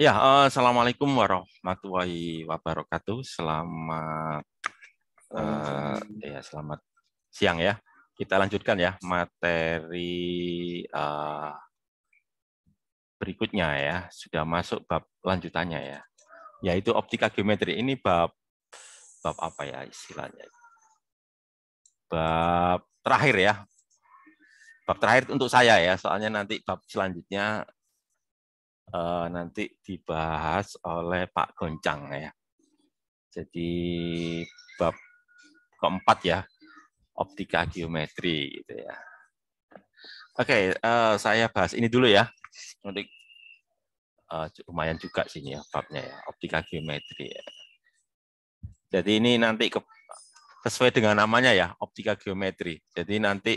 Ya, eh, assalamualaikum warahmatullahi wabarakatuh. Selamat, uh, ya selamat siang ya. Kita lanjutkan ya materi uh, berikutnya ya. Sudah masuk bab lanjutannya ya. Yaitu optika geometri. Ini bab bab apa ya istilahnya? Bab terakhir ya. Bab terakhir untuk saya ya. Soalnya nanti bab selanjutnya uh, nanti dibahas oleh Pak Goncang ya. Jadi bab keempat ya, optika geometri gitu ya. Oke, okay, uh, eh, saya bahas ini dulu ya. Nanti uh, lumayan juga sini ya babnya ya, optika geometri ya. Jadi ini nanti ke, sesuai dengan namanya ya, optika geometri. Jadi nanti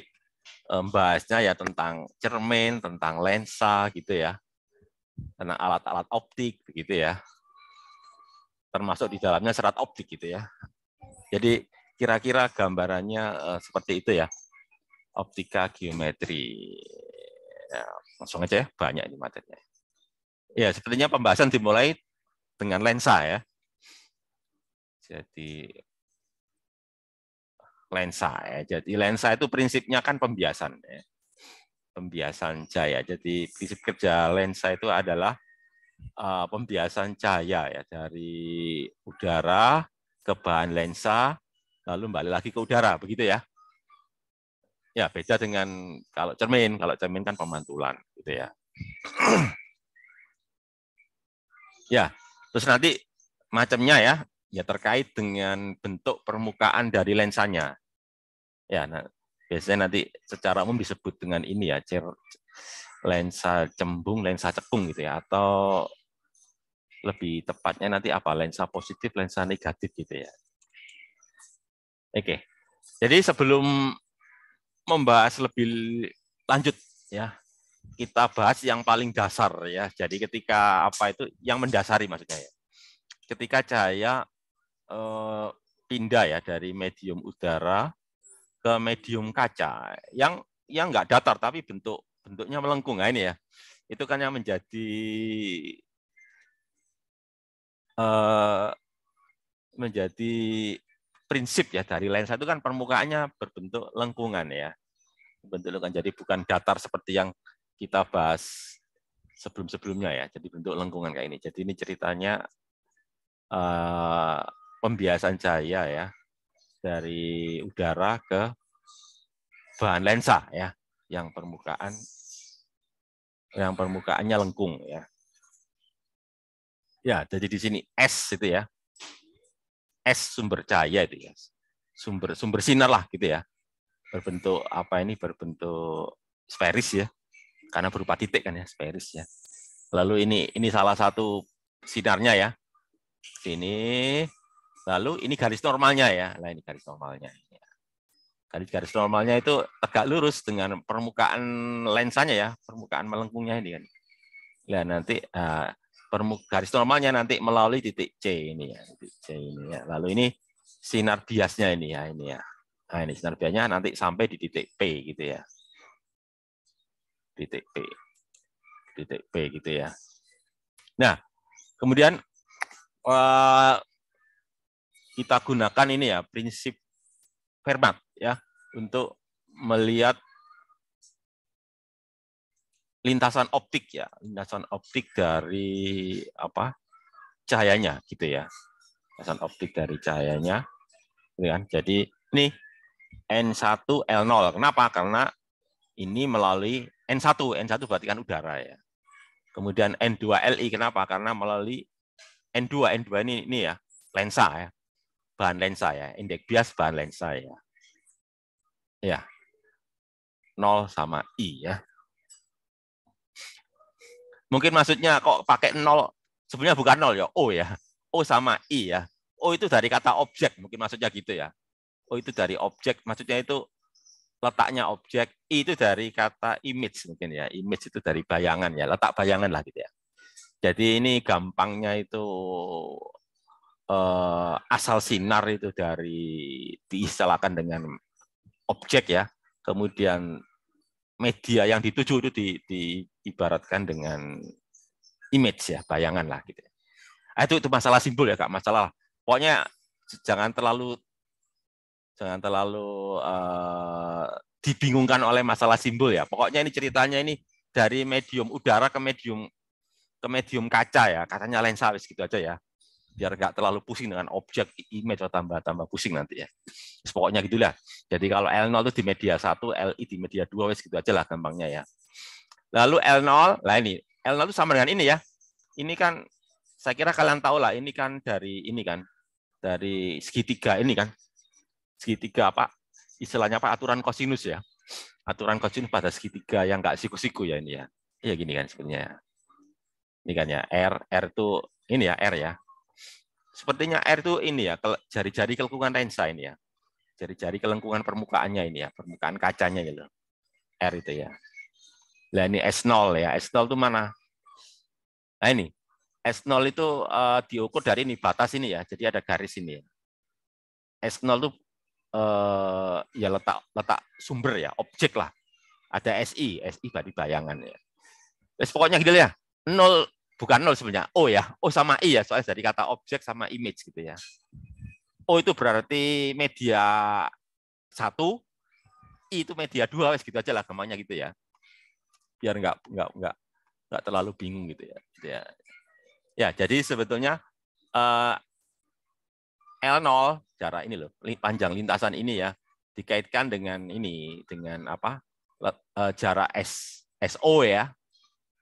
membahasnya ya tentang cermin, tentang lensa gitu ya tentang alat-alat optik gitu ya. Termasuk di dalamnya serat optik gitu ya. Jadi kira-kira gambarannya eh, seperti itu ya. Optika geometri. Ya, langsung aja ya, banyak di materinya. Ya, sepertinya pembahasan dimulai dengan lensa ya. Jadi lensa ya. Jadi lensa itu prinsipnya kan pembiasan ya pembiasan cahaya. Jadi prinsip kerja lensa itu adalah uh, pembiasan cahaya ya dari udara ke bahan lensa lalu balik lagi ke udara begitu ya. Ya beda dengan kalau cermin, kalau cermin kan pemantulan gitu ya. ya, terus nanti macamnya ya, ya terkait dengan bentuk permukaan dari lensanya. Ya, nah, biasanya nanti secara umum disebut dengan ini ya cer lensa cembung lensa cekung gitu ya atau lebih tepatnya nanti apa lensa positif lensa negatif gitu ya oke jadi sebelum membahas lebih lanjut ya kita bahas yang paling dasar ya jadi ketika apa itu yang mendasari maksudnya ya ketika cahaya eh, pindah ya dari medium udara ke medium kaca yang yang nggak datar tapi bentuk bentuknya melengkung nah ini ya itu kan yang menjadi uh, menjadi prinsip ya dari lain satu kan permukaannya berbentuk lengkungan ya bentuk lengkungan jadi bukan datar seperti yang kita bahas sebelum-sebelumnya ya jadi bentuk lengkungan kayak ini jadi ini ceritanya uh, pembiasan cahaya ya dari udara ke bahan lensa ya, yang permukaan yang permukaannya lengkung ya. Ya, jadi di sini S itu ya. S sumber cahaya itu ya. Sumber sumber sinar lah gitu ya. Berbentuk apa ini berbentuk sferis ya. Karena berupa titik kan ya, sferis ya. Lalu ini ini salah satu sinarnya ya. ini Lalu ini garis normalnya ya. Nah, ini garis normalnya. Iya. Garis-garis normalnya itu tegak lurus dengan permukaan lensanya ya, permukaan melengkungnya ini kan. Nah, nanti uh, garis normalnya nanti melalui titik C ini ya, titik C ini ya. Lalu ini sinar biasnya ini ya, ini ya. Nah, ini sinar biasnya nanti sampai di titik P gitu ya. Titik P. Titik P gitu ya. Nah, kemudian uh, kita gunakan ini ya prinsip Fermat ya untuk melihat lintasan optik ya, lintasan optik dari apa? cahayanya gitu ya. Lintasan optik dari cahayanya. Gitu kan? Jadi ini N1 L0. Kenapa? Karena ini melalui N1, N1 berarti kan udara ya. Kemudian N2 LI kenapa? Karena melalui N2, N2 ini ini ya, lensa ya bahan lensa ya, indeks bias bahan lensa ya. Ya. 0 sama I ya. Mungkin maksudnya kok pakai 0, sebenarnya bukan 0 ya, O ya. O sama I ya. O itu dari kata objek, mungkin maksudnya gitu ya. O itu dari objek, maksudnya itu letaknya objek, I itu dari kata image mungkin ya. Image itu dari bayangan ya, letak bayangan lah gitu ya. Jadi ini gampangnya itu eh, asal sinar itu dari diistilahkan dengan objek ya, kemudian media yang dituju itu di, diibaratkan dengan image ya, bayangan lah gitu. Ah, itu itu masalah simbol ya kak, masalah. Pokoknya jangan terlalu jangan terlalu uh, dibingungkan oleh masalah simbol ya. Pokoknya ini ceritanya ini dari medium udara ke medium ke medium kaca ya, katanya lensa wis gitu aja ya biar nggak terlalu pusing dengan objek image tambah tambah pusing nanti ya. Terus pokoknya gitulah. Jadi kalau L0 itu di media 1, LI di media 2 wes gitu aja lah gampangnya ya. Lalu L0, lah ini L0 itu sama dengan ini ya. Ini kan saya kira kalian tahu lah ini kan dari ini kan dari segitiga ini kan. Segitiga apa? Istilahnya apa? Aturan kosinus ya. Aturan kosinus pada segitiga yang nggak siku-siku ya ini ya. Iya gini kan sebenarnya. Ini kan ya R, R itu ini ya R ya Sepertinya air itu ini ya, jari-jari kelengkungan lensa ini ya. Jari-jari kelengkungan permukaannya ini ya, permukaan kacanya gitu. r itu ya. Nah ini S0 ya, S0 itu mana? Nah ini, S0 itu uh, diukur dari ini batas ini ya, jadi ada garis ini ya. S0 itu uh, eh, ya letak letak sumber ya, objek lah. Ada SI, SI berarti bayangan ya. Terus pokoknya gitu ya, 0 bukan nol sebenarnya. O oh ya, O oh, sama I ya, soalnya dari kata objek sama image gitu ya. O oh, itu berarti media satu, I itu media dua, wes gitu aja lah gampangnya gitu ya. Biar nggak nggak nggak nggak terlalu bingung gitu ya. Gitu ya. ya, jadi sebetulnya uh, eh, L0 jarak ini loh, panjang lintasan ini ya dikaitkan dengan ini dengan apa? Eh, jarak S SO ya,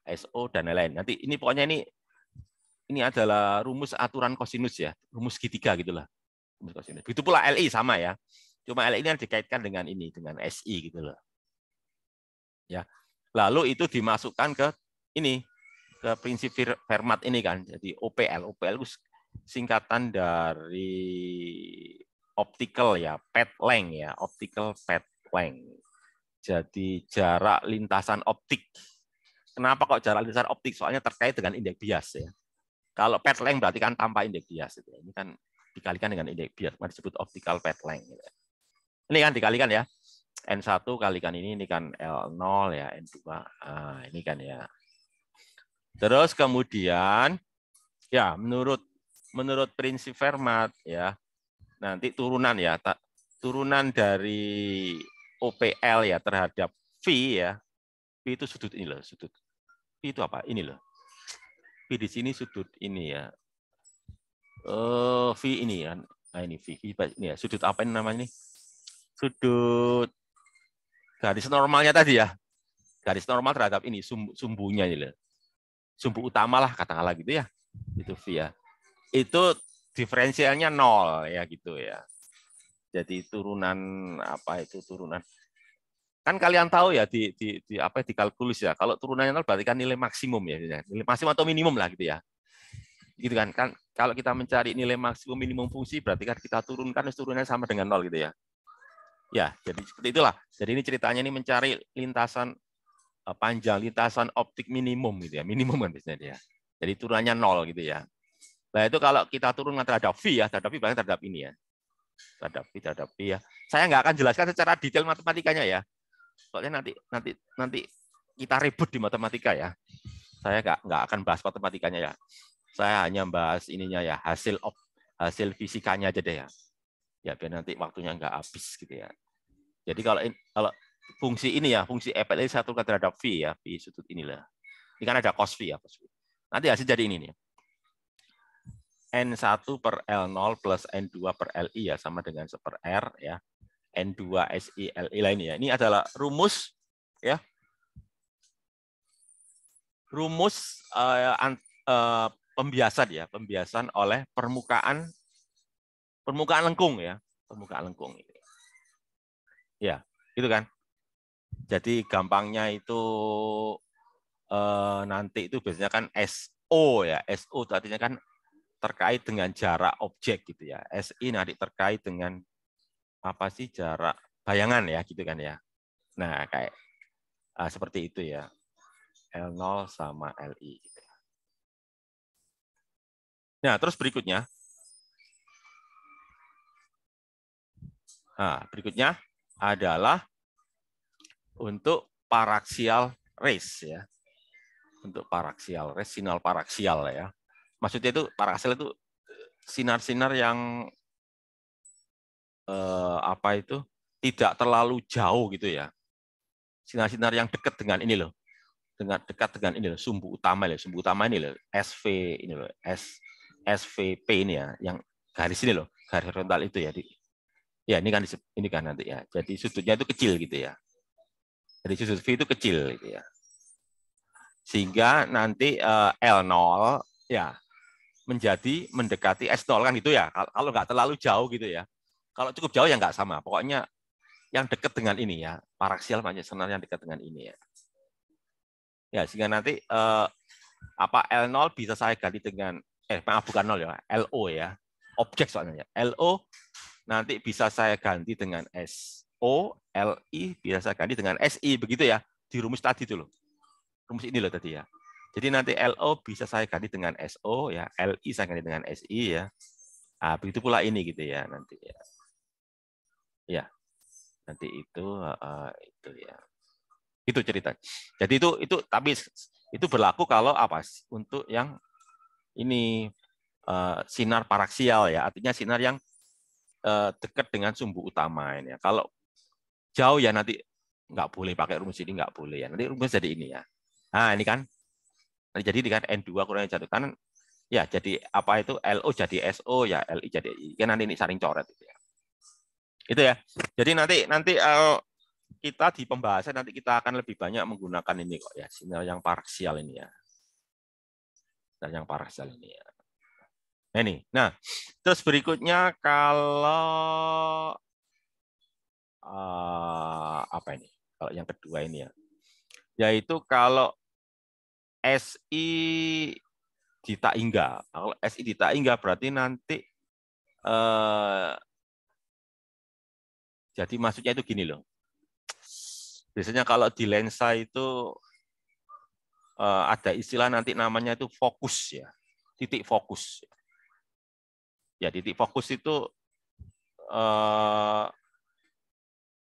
SO dan lain-lain. Nanti ini pokoknya ini ini adalah rumus aturan kosinus ya, rumus segitiga gitulah. Rumus kosinus. Begitu pula LI sama ya. Cuma LI ini yang dikaitkan dengan ini, dengan SI gitu loh. Ya. Lalu itu dimasukkan ke ini ke prinsip Fermat ini kan. Jadi OPL, OPL itu singkatan dari optical ya, path length ya, optical path length. Jadi jarak lintasan optik Kenapa kok jarak lintasan optik? Soalnya terkait dengan indeks bias ya. Kalau petlang length berarti kan tanpa indeks bias. Gitu. Ya. Ini kan dikalikan dengan indeks bias, maka disebut optical petlang. length. Gitu. Ya. Ini kan dikalikan ya. N1 kalikan ini, ini kan L0 ya, N2. Ah, ini kan ya. Terus kemudian, ya menurut menurut prinsip Fermat ya, nanti turunan ya, tak, turunan dari OPL ya terhadap V ya, P itu sudut ini loh, sudut. P itu apa? Ini loh. P di sini sudut ini ya. Eh, V ini ya Nah, ini V. Ini ya, sudut apa ini namanya ini Sudut garis normalnya tadi ya. Garis normal terhadap ini, sumbu, sumbunya ini loh. Sumbu utama lah, katakanlah gitu ya. Itu V ya. Itu diferensialnya nol ya gitu ya. Jadi turunan apa itu turunan kan kalian tahu ya di, di, di apa ya, dikalkulus ya kalau turunannya nol berarti kan nilai maksimum ya nilai maksimum atau minimum lah gitu ya gitu kan kan kalau kita mencari nilai maksimum minimum fungsi berarti kan kita turunkan turunannya sama dengan nol gitu ya ya jadi seperti itulah jadi ini ceritanya ini mencari lintasan eh, panjang lintasan optik minimum gitu ya minimum kan biasanya dia jadi turunannya nol gitu ya nah itu kalau kita turunkan terhadap v ya terhadap v banyak terhadap ini ya terhadap v terhadap v ya saya nggak akan jelaskan secara detail matematikanya ya Soalnya nanti nanti nanti kita ribut di matematika ya. Saya nggak nggak akan bahas matematikanya ya. Saya hanya bahas ininya ya hasil op, hasil fisikanya aja deh ya. Ya biar nanti waktunya nggak habis gitu ya. Jadi kalau kalau fungsi ini ya fungsi EPL satu terhadap V ya V sudut inilah. Ini kan ada cos V ya cos V. Nanti hasil jadi ini nih. N1 per L0 plus N2 per LI ya sama dengan seper R ya. N2SILI e e lainnya. Ini adalah rumus ya. Rumus uh, an, uh, pembiasan ya, pembiasan oleh permukaan permukaan lengkung ya, permukaan lengkung ini. Ya, gitu kan. Jadi gampangnya itu uh, nanti itu biasanya kan SO ya. SO artinya kan terkait dengan jarak objek gitu ya. SI nanti terkait dengan apa sih jarak bayangan ya gitu kan ya. Nah, kayak uh, seperti itu ya. L0 sama LI. Gitu. Ya. Nah, terus berikutnya. Nah, berikutnya adalah untuk paraksial race ya. Untuk paraksial race, sinyal paraksial ya. Maksudnya itu paraksial itu eh, sinar-sinar yang eh, apa itu tidak terlalu jauh gitu ya. Sinar-sinar yang dekat dengan ini loh. Dengan dekat dengan ini loh, sumbu utama loh, sumbu utama ini loh, SV ini loh, S SVP ini ya, yang garis ini loh, garis horizontal itu ya. Di, ya ini kan ini kan nanti ya. Jadi sudutnya itu kecil gitu ya. Jadi sudut V itu kecil gitu ya. Sehingga nanti eh, L0 ya menjadi mendekati S0 kan gitu ya. Kalau nggak terlalu jauh gitu ya. Kalau cukup jauh ya nggak sama. Pokoknya yang dekat dengan ini ya, paraksial senar yang dekat dengan ini ya. Ya, sehingga nanti eh, apa L0 bisa saya ganti dengan eh maaf bukan 0 ya, LO ya. Objek soalnya ya. LO nanti bisa saya ganti dengan SO, LI bisa saya ganti dengan SI begitu ya di rumus tadi itu loh. Rumus ini loh tadi ya. Jadi nanti LO bisa saya ganti dengan SO ya, LI saya ganti dengan SI ya. Nah, begitu pula ini gitu ya nanti ya. Ya, nanti itu uh, itu ya. Itu cerita. Jadi itu itu tapi itu berlaku kalau apa untuk yang ini uh, sinar paraksial ya, artinya sinar yang uh, dekat dengan sumbu utama ini. Ya. Kalau jauh ya nanti nggak boleh pakai rumus ini nggak boleh ya. Nanti rumus jadi ini ya. Nah ini kan nanti jadi dengan n 2 kurang jatuh kan ya jadi apa itu LO jadi SO ya LI jadi i kan nanti ini saling coret. Gitu ya. Itu ya. Jadi nanti nanti eh, kita di pembahasan nanti kita akan lebih banyak menggunakan ini kok ya, sinyal yang parsial ini ya. Sinyal yang parsial ini ya. Nah, ini. Nah, terus berikutnya kalau uh, apa ini? Kalau yang kedua ini ya. Yaitu kalau SI ditak hingga. Kalau SI ditak hingga berarti nanti eh, jadi maksudnya itu gini loh. Biasanya kalau di lensa itu eh, ada istilah nanti namanya itu fokus ya, titik fokus. Ya titik fokus itu eh,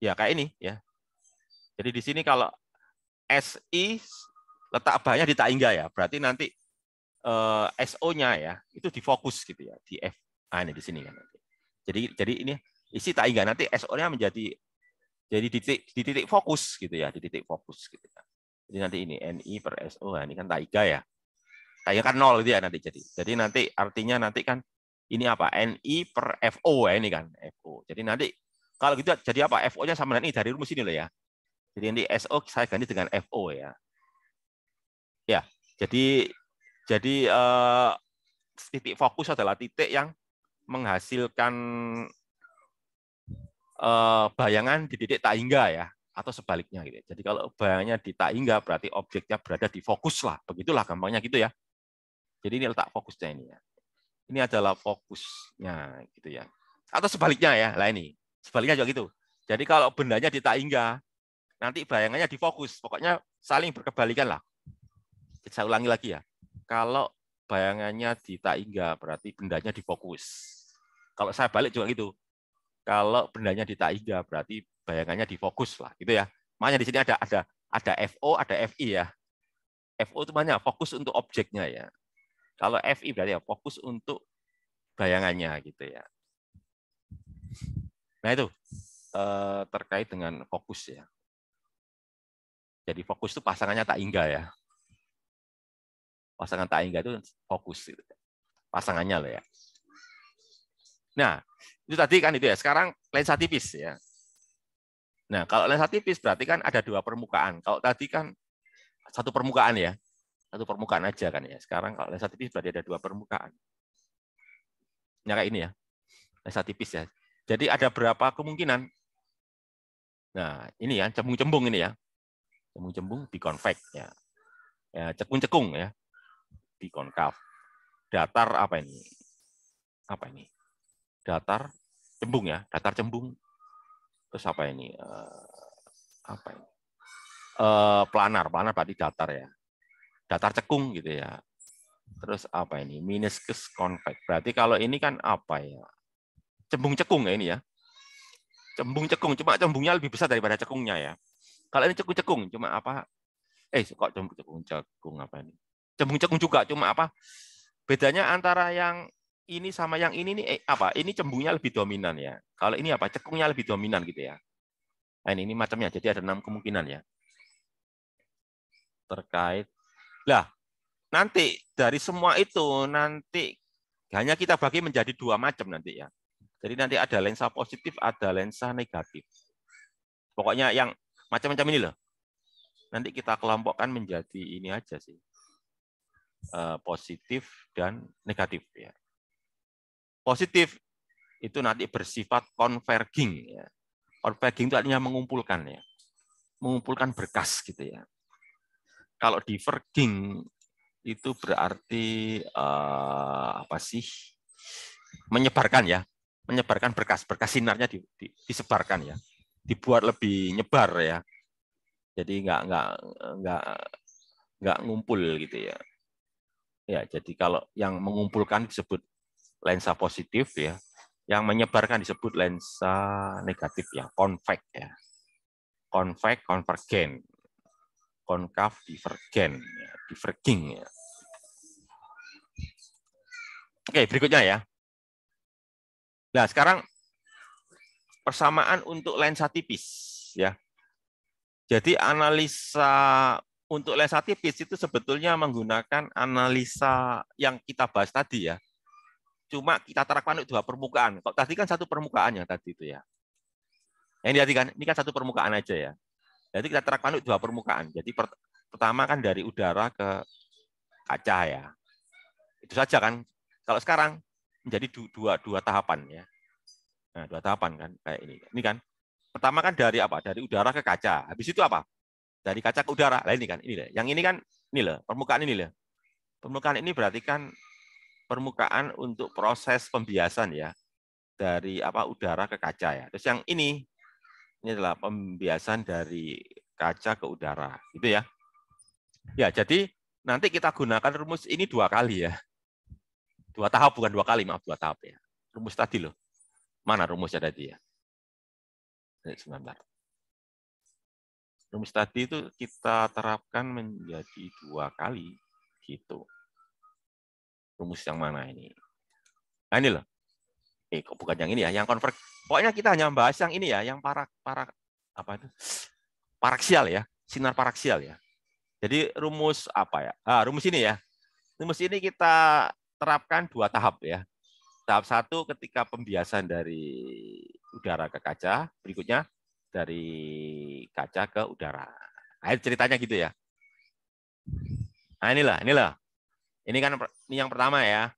ya kayak ini ya. Jadi di sini kalau SI letak bahannya di taingga ya, berarti nanti eh, SO-nya ya itu difokus gitu ya di F. Ah ini di sini kan. Jadi jadi ini isi tak ingat nanti SO-nya menjadi jadi di titik, di titik fokus gitu ya, di titik fokus gitu ya. Jadi nanti ini NI per SO, nah, ini kan taiga ya. Taiga kan nol gitu ya nanti jadi. Jadi nanti artinya nanti kan ini apa? NI per FO ya ini kan, FO. Jadi nanti kalau gitu jadi apa? FO-nya sama dengan ini dari rumus ini loh ya. Jadi nanti SO saya ganti dengan FO ya. Ya, jadi jadi uh, titik fokus adalah titik yang menghasilkan Eh, bayangan di titik tak hingga ya atau sebaliknya gitu. Ya. Jadi kalau bayangannya di tak hingga berarti objeknya berada di fokus lah. Begitulah gampangnya gitu ya. Jadi ini letak fokusnya ini ya. Ini adalah fokusnya gitu ya. Atau sebaliknya ya. Lah ini. Sebaliknya juga gitu. Jadi kalau bendanya di tak hingga nanti bayangannya di fokus. Pokoknya saling berkebalikan lah. Bisa saya ulangi lagi ya. Kalau bayangannya di tak hingga berarti bendanya di fokus. Kalau saya balik juga gitu. Kalau bendanya di taiga berarti bayangannya difokus lah, gitu ya. Makanya di sini ada ada ada FO, ada FI ya. FO itu makanya fokus untuk objeknya ya. Kalau FI berarti ya fokus untuk bayangannya gitu ya. Nah itu eh, terkait dengan fokus ya. Jadi fokus itu pasangannya tak hingga ya. Pasangan tak hingga itu fokus. Gitu. Pasangannya loh ya. Nah, itu tadi kan itu ya. Sekarang lensa tipis ya. Nah, kalau lensa tipis berarti kan ada dua permukaan. Kalau tadi kan satu permukaan ya. Satu permukaan aja kan ya. Sekarang kalau lensa tipis berarti ada dua permukaan. Nah, kayak ini ya. Lensa tipis ya. Jadi ada berapa kemungkinan? Nah, ini ya, cembung-cembung ini ya. Cembung-cembung biconvex ya. ya cekung-cekung ya. concave Datar apa ini? Apa ini? datar cembung ya, datar cembung. Terus apa ini? Eh, apa ini? Eh, planar, planar berarti datar ya. Datar cekung gitu ya. Terus apa ini? Meniscus convex. Berarti kalau ini kan apa ya? Cembung cekung ya ini ya. Cembung cekung, cuma cembungnya lebih besar daripada cekungnya ya. Kalau ini cekung-cekung, cuma apa? Eh, kok cembung-cekung? Cekung apa ini? Cembung-cekung juga, cuma apa? Bedanya antara yang ini sama yang ini nih eh, apa? Ini cembungnya lebih dominan ya. Kalau ini apa? Cekungnya lebih dominan gitu ya. Nah, ini, ini macamnya. Jadi ada enam kemungkinan ya. Terkait. Lah, nanti dari semua itu nanti hanya kita bagi menjadi dua macam nanti ya. Jadi nanti ada lensa positif, ada lensa negatif. Pokoknya yang macam-macam ini loh. Nanti kita kelompokkan menjadi ini aja sih. Eh, positif dan negatif ya positif itu nanti bersifat converging. Ya. Converging itu artinya mengumpulkan ya, mengumpulkan berkas gitu ya. Kalau diverging itu berarti uh, apa sih? Menyebarkan ya, menyebarkan berkas-berkas sinarnya di, di, disebarkan ya, dibuat lebih nyebar ya. Jadi enggak enggak enggak enggak ngumpul gitu ya. Ya, jadi kalau yang mengumpulkan disebut lensa positif ya, yang menyebarkan disebut lensa negatif ya, konvek ya. Konvek, konvergen. Konkav, divergen, ya, diverging ya. Oke, berikutnya ya. Nah, sekarang persamaan untuk lensa tipis ya. Jadi analisa untuk lensa tipis itu sebetulnya menggunakan analisa yang kita bahas tadi ya cuma kita terapkan dua permukaan. kok tadi kan satu permukaan yang tadi itu ya. Yang ini kan, ini kan satu permukaan aja ya. Jadi kita terapkan dua permukaan. Jadi per, pertama kan dari udara ke kaca ya. Itu saja kan. Kalau sekarang menjadi dua dua tahapan ya. Nah, dua tahapan kan kayak ini. Ini kan pertama kan dari apa? Dari udara ke kaca. Habis itu apa? Dari kaca ke udara. Lah ini kan, ini loh. Yang ini kan ini loh, permukaan ini loh. Permukaan ini berarti kan permukaan untuk proses pembiasan ya dari apa udara ke kaca ya. Terus yang ini ini adalah pembiasan dari kaca ke udara, gitu ya. Ya, jadi nanti kita gunakan rumus ini dua kali ya. Dua tahap bukan dua kali, maaf dua tahap ya. Rumus tadi loh. Mana rumusnya tadi ya? Sebentar. Rumus tadi itu kita terapkan menjadi dua kali gitu. Rumus yang mana ini? Nah, ini loh. Eh, kok bukan yang ini ya, yang konver. Pokoknya kita hanya membahas yang ini ya, yang para para apa itu? Paraksial ya, sinar paraksial ya. Jadi rumus apa ya? Ah, rumus ini ya. Rumus ini kita terapkan dua tahap ya. Tahap satu ketika pembiasan dari udara ke kaca, berikutnya dari kaca ke udara. Nah, ceritanya gitu ya. Nah, inilah, inilah ini kan ini yang pertama ya.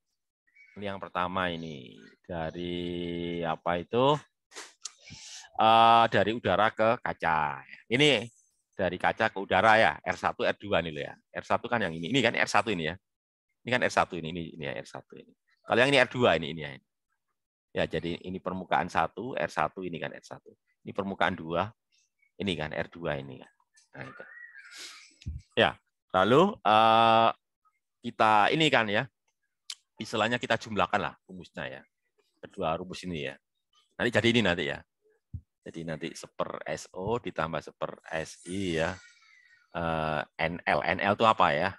Ini yang pertama ini dari apa itu? Uh, dari udara ke kaca. Ini dari kaca ke udara ya, R1, R2 nih loh ya. R1 kan yang ini. Ini kan R1 ini ya. Ini kan R1 ini, ini, ini ya R1 ini. Kalau yang ini R2 ini, ini ya. Ya, jadi ini permukaan 1, R1 ini kan R1. Ini permukaan 2, ini kan R2 ini kan. Nah, itu. Ya, lalu uh, kita ini kan ya, istilahnya kita jumlahkan lah rumusnya ya. Kedua rumus ini ya. Nanti jadi ini nanti ya. Jadi nanti seper SO ditambah seper SI ya. Eh, NL. NL itu apa ya?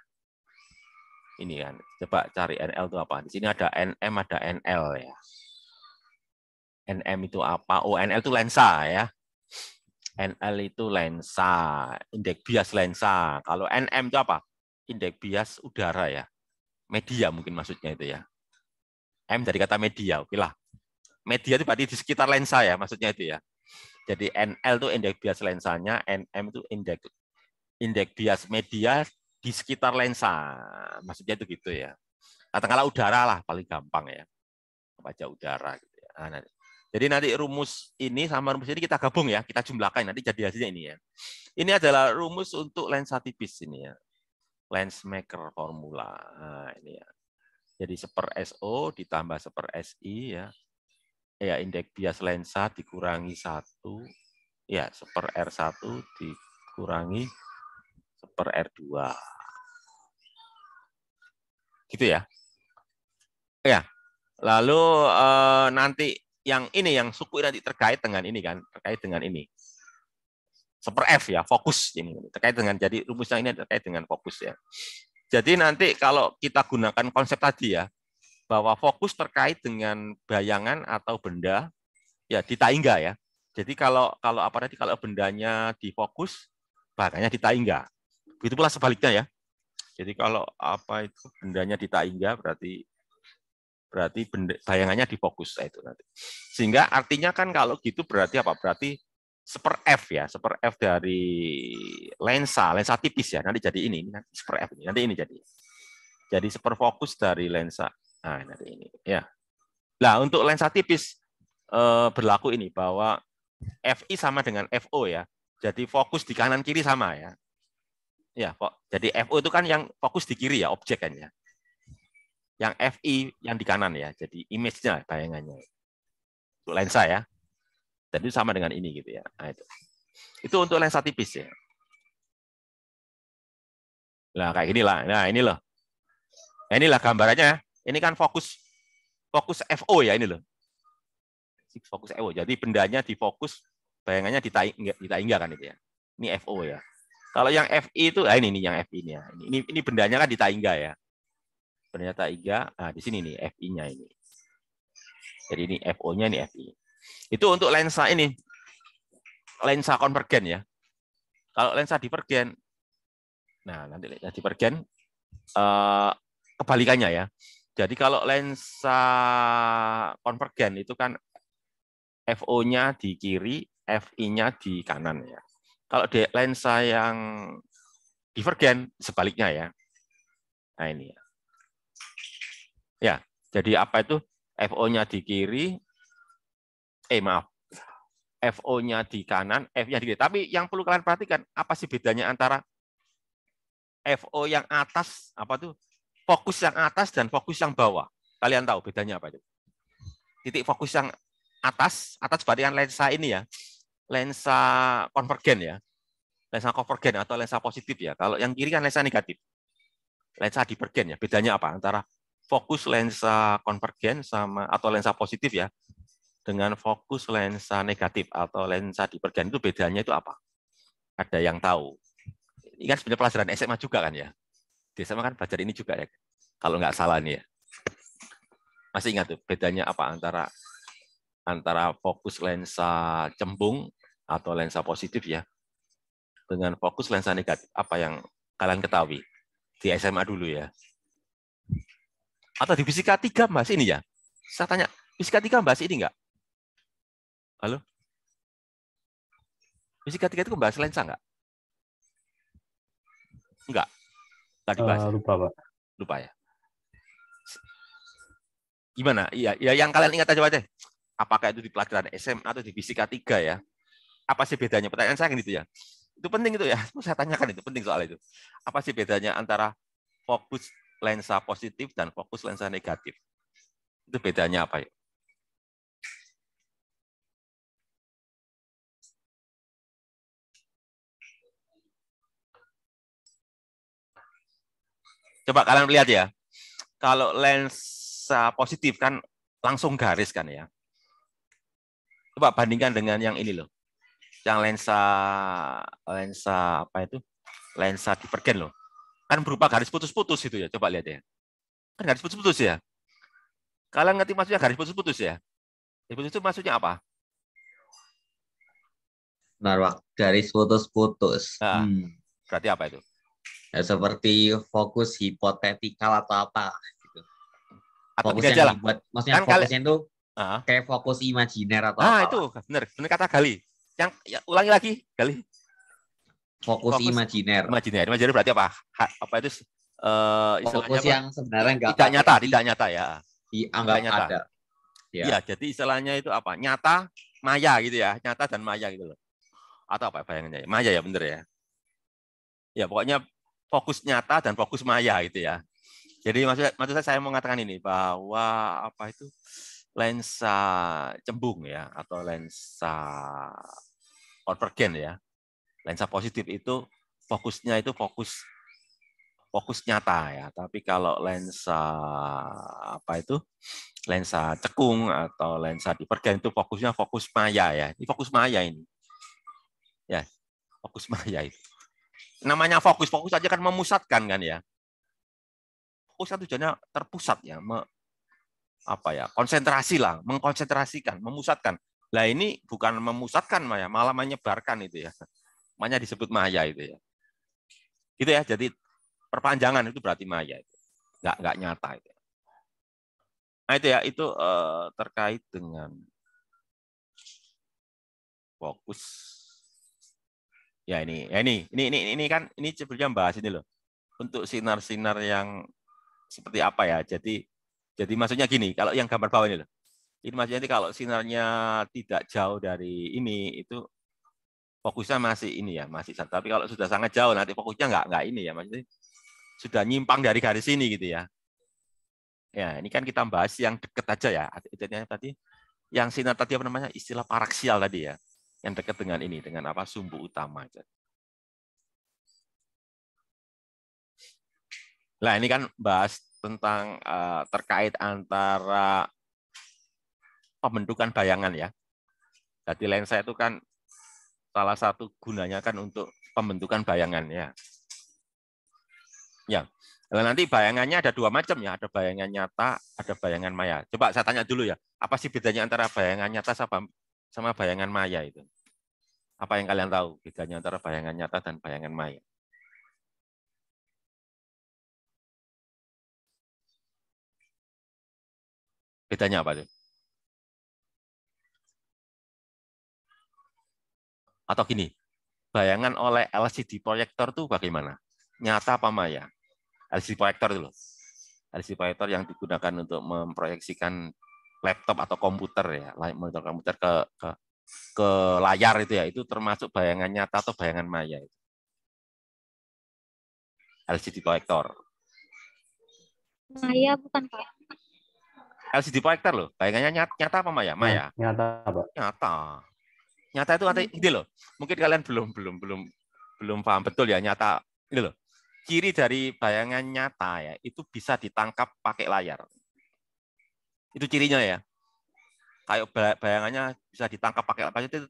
Ini kan. Coba cari NL itu apa. Di sini ada NM, ada NL ya. NM itu apa? Oh, NL itu lensa ya. NL itu lensa, indeks bias lensa. Kalau NM itu apa? indeks bias udara ya. Media mungkin maksudnya itu ya. M dari kata media, oke lah. Media itu berarti di sekitar lensa ya, maksudnya itu ya. Jadi NL itu indeks bias lensanya, NM itu indeks indeks bias media di sekitar lensa. Maksudnya itu gitu ya. Katakanlah udara lah paling gampang ya. Baca udara gitu ya. Nah, Jadi nanti rumus ini sama rumus ini kita gabung ya, kita jumlahkan nanti jadi hasilnya ini ya. Ini adalah rumus untuk lensa tipis ini ya lens maker formula. Nah, ini ya. Jadi seper SO ditambah seper SI ya. Ya indeks bias lensa dikurangi satu, ya seper R1 dikurangi seper R2. Gitu ya. Ya. Lalu eh, nanti yang ini yang suku nanti terkait dengan ini kan, terkait dengan ini seper F ya, fokus ini terkait dengan jadi rumus yang ini terkait dengan fokus ya. Jadi nanti kalau kita gunakan konsep tadi ya, bahwa fokus terkait dengan bayangan atau benda ya di ya. Jadi kalau kalau apa tadi kalau bendanya difokus bahannya di taingga. Begitu pula sebaliknya ya. Jadi kalau apa itu bendanya di taingga berarti berarti bayangannya difokus nah itu nanti. Sehingga artinya kan kalau gitu berarti apa? Berarti seper f ya, seper f dari lensa, lensa tipis ya. Nanti jadi ini, nanti seper f ini, nanti ini jadi. Jadi seper fokus dari lensa. Nah, nanti ini ya. Nah, untuk lensa tipis eh, berlaku ini bahwa FI sama dengan FO ya. Jadi fokus di kanan kiri sama ya. Ya, kok. Jadi FO itu kan yang fokus di kiri ya, objek kan ya. Yang FI yang di kanan ya. Jadi image-nya bayangannya. Untuk lensa ya. Dan sama dengan ini gitu ya. Nah, itu. itu untuk lensa tipis ya. Nah, kayak gini lah. Nah, ini loh. Nah, inilah gambarannya. Ini kan fokus fokus FO ya ini loh. Fokus FO. Jadi bendanya difokus, bayangannya di taingga kan itu ya. Ini FO ya. Kalau yang FI itu, ah ini, ini yang FI ini ya. Ini, ini bendanya kan di taingga ya. Bendanya taingga, ah di sini nih FI-nya ini. Jadi ini FO-nya ini FI. Itu untuk lensa ini, lensa konvergen ya. Kalau lensa divergen, nah nanti lensa divergen eh, kebalikannya ya. Jadi kalau lensa konvergen itu kan FO-nya di kiri, FI-nya di kanan ya. Kalau di lensa yang divergen sebaliknya ya. Nah ini ya. Ya, jadi apa itu FO-nya di kiri, eh maaf, FO-nya di kanan, F-nya di kiri. Tapi yang perlu kalian perhatikan, apa sih bedanya antara FO yang atas, apa tuh fokus yang atas dan fokus yang bawah. Kalian tahu bedanya apa itu? Titik fokus yang atas, atas berarti kan lensa ini ya, lensa konvergen ya, lensa konvergen atau lensa positif ya. Kalau yang kiri kan lensa negatif, lensa divergen ya. Bedanya apa antara fokus lensa konvergen sama atau lensa positif ya dengan fokus lensa negatif atau lensa dipergian itu bedanya itu apa? Ada yang tahu? Ini kan sebenarnya pelajaran SMA juga kan ya? Di SMA kan belajar ini juga ya? Kalau nggak salah nih ya. Masih ingat tuh bedanya apa antara antara fokus lensa cembung atau lensa positif ya dengan fokus lensa negatif apa yang kalian ketahui di SMA dulu ya atau di fisika 3 bahas ini ya saya tanya fisika 3 bahas ini enggak Halo? Fisika tiga itu membahas lensa nggak? Enggak. Enggak eh, dibahas. Uh, lupa, Pak. Lupa ya. Gimana? Iya, ya yang kalian ingat aja aja. Apakah itu di pelajaran SMA atau di fisika 3 ya? Apa sih bedanya? Pertanyaan saya gitu ya. Itu penting itu ya. Saya tanyakan itu penting soal itu. Apa sih bedanya antara fokus lensa positif dan fokus lensa negatif? Itu bedanya apa ya? Coba kalian lihat ya. Kalau lensa uh, positif kan langsung garis kan ya. Coba bandingkan dengan yang ini loh. Yang lensa lensa apa itu? Lensa divergen loh. Kan berupa garis putus-putus itu ya. Coba lihat ya. Kan garis putus-putus ya. Kalian ngerti maksudnya garis putus-putus ya? Garis putus itu maksudnya apa? Benar, Garis putus-putus. Nah, hmm. Berarti apa itu? ya, seperti fokus hipotetikal atau apa gitu. Atau fokus yang buat maksudnya kan fokusnya itu uh. kayak fokus imajiner atau ah, apa. itu benar, benar kata Gali. Yang ya, ulangi lagi, kali. Fokus, fokus imajiner. Imajiner, imajiner berarti apa? Ha, apa itu uh, fokus apa? yang sebenarnya enggak tidak nyata, di, tidak nyata ya. Dianggap tidak nyata. ada. Ya. ya, jadi istilahnya itu apa? Nyata, maya gitu ya, nyata dan maya gitu loh. Atau apa bayangannya? Maya ya bener ya. Ya pokoknya fokus nyata dan fokus maya gitu ya. Jadi maksud maksud saya saya mau mengatakan ini bahwa apa itu lensa cembung ya atau lensa konvergen ya. Lensa positif itu fokusnya itu fokus fokus nyata ya. Tapi kalau lensa apa itu lensa cekung atau lensa divergen itu fokusnya fokus maya ya. Ini fokus maya ini. Ya, fokus maya itu namanya fokus fokus aja kan memusatkan kan ya fokus kan tujuannya terpusat ya me, apa ya konsentrasi lah mengkonsentrasikan memusatkan lah ini bukan memusatkan maya malah menyebarkan itu ya makanya disebut maya itu ya itu ya jadi perpanjangan itu berarti maya itu nggak nggak nyata itu ya. nah itu ya itu uh, terkait dengan fokus Ya ini, ya ini, ini, ini, ini kan ini sebelumnya bahas ini loh. Untuk sinar-sinar yang seperti apa ya? Jadi, jadi maksudnya gini. Kalau yang gambar bawah ini loh. Ini maksudnya ini kalau sinarnya tidak jauh dari ini itu fokusnya masih ini ya, masih tapi kalau sudah sangat jauh nanti fokusnya nggak nggak ini ya, maksudnya sudah nyimpang dari garis ini gitu ya. Ya, ini kan kita bahas yang dekat aja ya. Tadi yang sinar tadi apa namanya? Istilah paraksial tadi ya yang dekat dengan ini, dengan apa sumbu utama. Nah ini kan bahas tentang uh, terkait antara pembentukan bayangan ya. Jadi lensa itu kan salah satu gunanya kan untuk pembentukan bayangan ya. Ya. Nah, nanti bayangannya ada dua macam ya, ada bayangan nyata, ada bayangan maya. Coba saya tanya dulu ya, apa sih bedanya antara bayangan nyata sama sama bayangan maya itu. Apa yang kalian tahu bedanya antara bayangan nyata dan bayangan maya? Bedanya apa itu? Atau gini, bayangan oleh LCD proyektor itu bagaimana? Nyata apa maya? LCD proyektor itu dulu. LCD proyektor yang digunakan untuk memproyeksikan laptop atau komputer ya, monitor komputer ke ke ke layar itu ya, itu termasuk bayangan nyata atau bayangan maya itu. LCD proyektor. Maya bukan Pak. LCD proyektor loh, bayangannya nyata, nyata apa maya? Maya. Nyata Pak. Nyata. Nyata itu nanti ini loh. Mungkin kalian belum belum belum belum paham betul ya nyata. Ini loh. Ciri dari bayangan nyata ya itu bisa ditangkap pakai layar. Itu cirinya ya. Kayak bayangannya bisa ditangkap pakai apa itu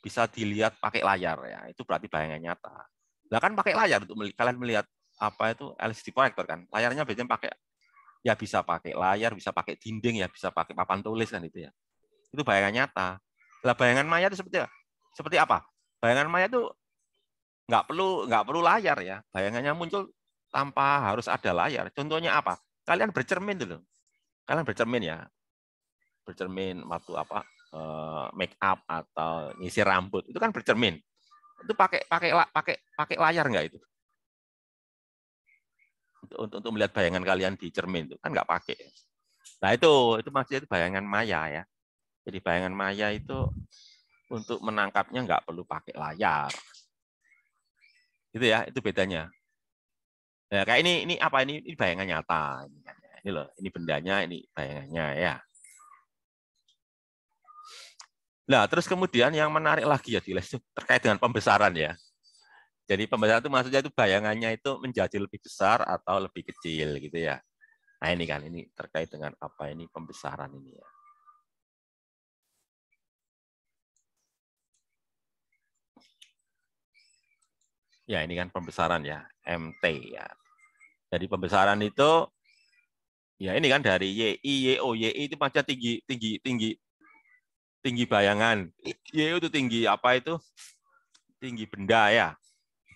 bisa dilihat pakai layar ya. Itu berarti bayangan nyata. Lah kan pakai layar untuk kalian melihat apa itu LCD proyektor kan. Layarnya biasanya pakai ya bisa pakai layar, bisa pakai dinding ya, bisa pakai papan tulis kan itu ya. Itu bayangan nyata. Lah bayangan maya itu seperti seperti apa? Bayangan maya itu nggak perlu nggak perlu layar ya. Bayangannya muncul tanpa harus ada layar. Contohnya apa? Kalian bercermin dulu kalian bercermin ya bercermin waktu apa eh, make up atau ngisi rambut itu kan bercermin itu pakai pakai pakai pakai layar nggak itu untuk, untuk, untuk melihat bayangan kalian di cermin itu kan nggak pakai nah itu itu maksudnya itu bayangan maya ya jadi bayangan maya itu untuk menangkapnya nggak perlu pakai layar itu ya itu bedanya nah, kayak ini ini apa ini, ini bayangan nyata ini kan ini loh, ini bendanya, ini bayangannya ya. Nah, terus kemudian yang menarik lagi ya di itu terkait dengan pembesaran ya. Jadi pembesaran itu maksudnya itu bayangannya itu menjadi lebih besar atau lebih kecil gitu ya. Nah ini kan ini terkait dengan apa ini pembesaran ini ya. Ya ini kan pembesaran ya MT ya. Jadi pembesaran itu Ya ini kan dari YI, YO, YI itu macam tinggi, tinggi, tinggi, tinggi bayangan. o itu tinggi apa itu? Tinggi benda ya.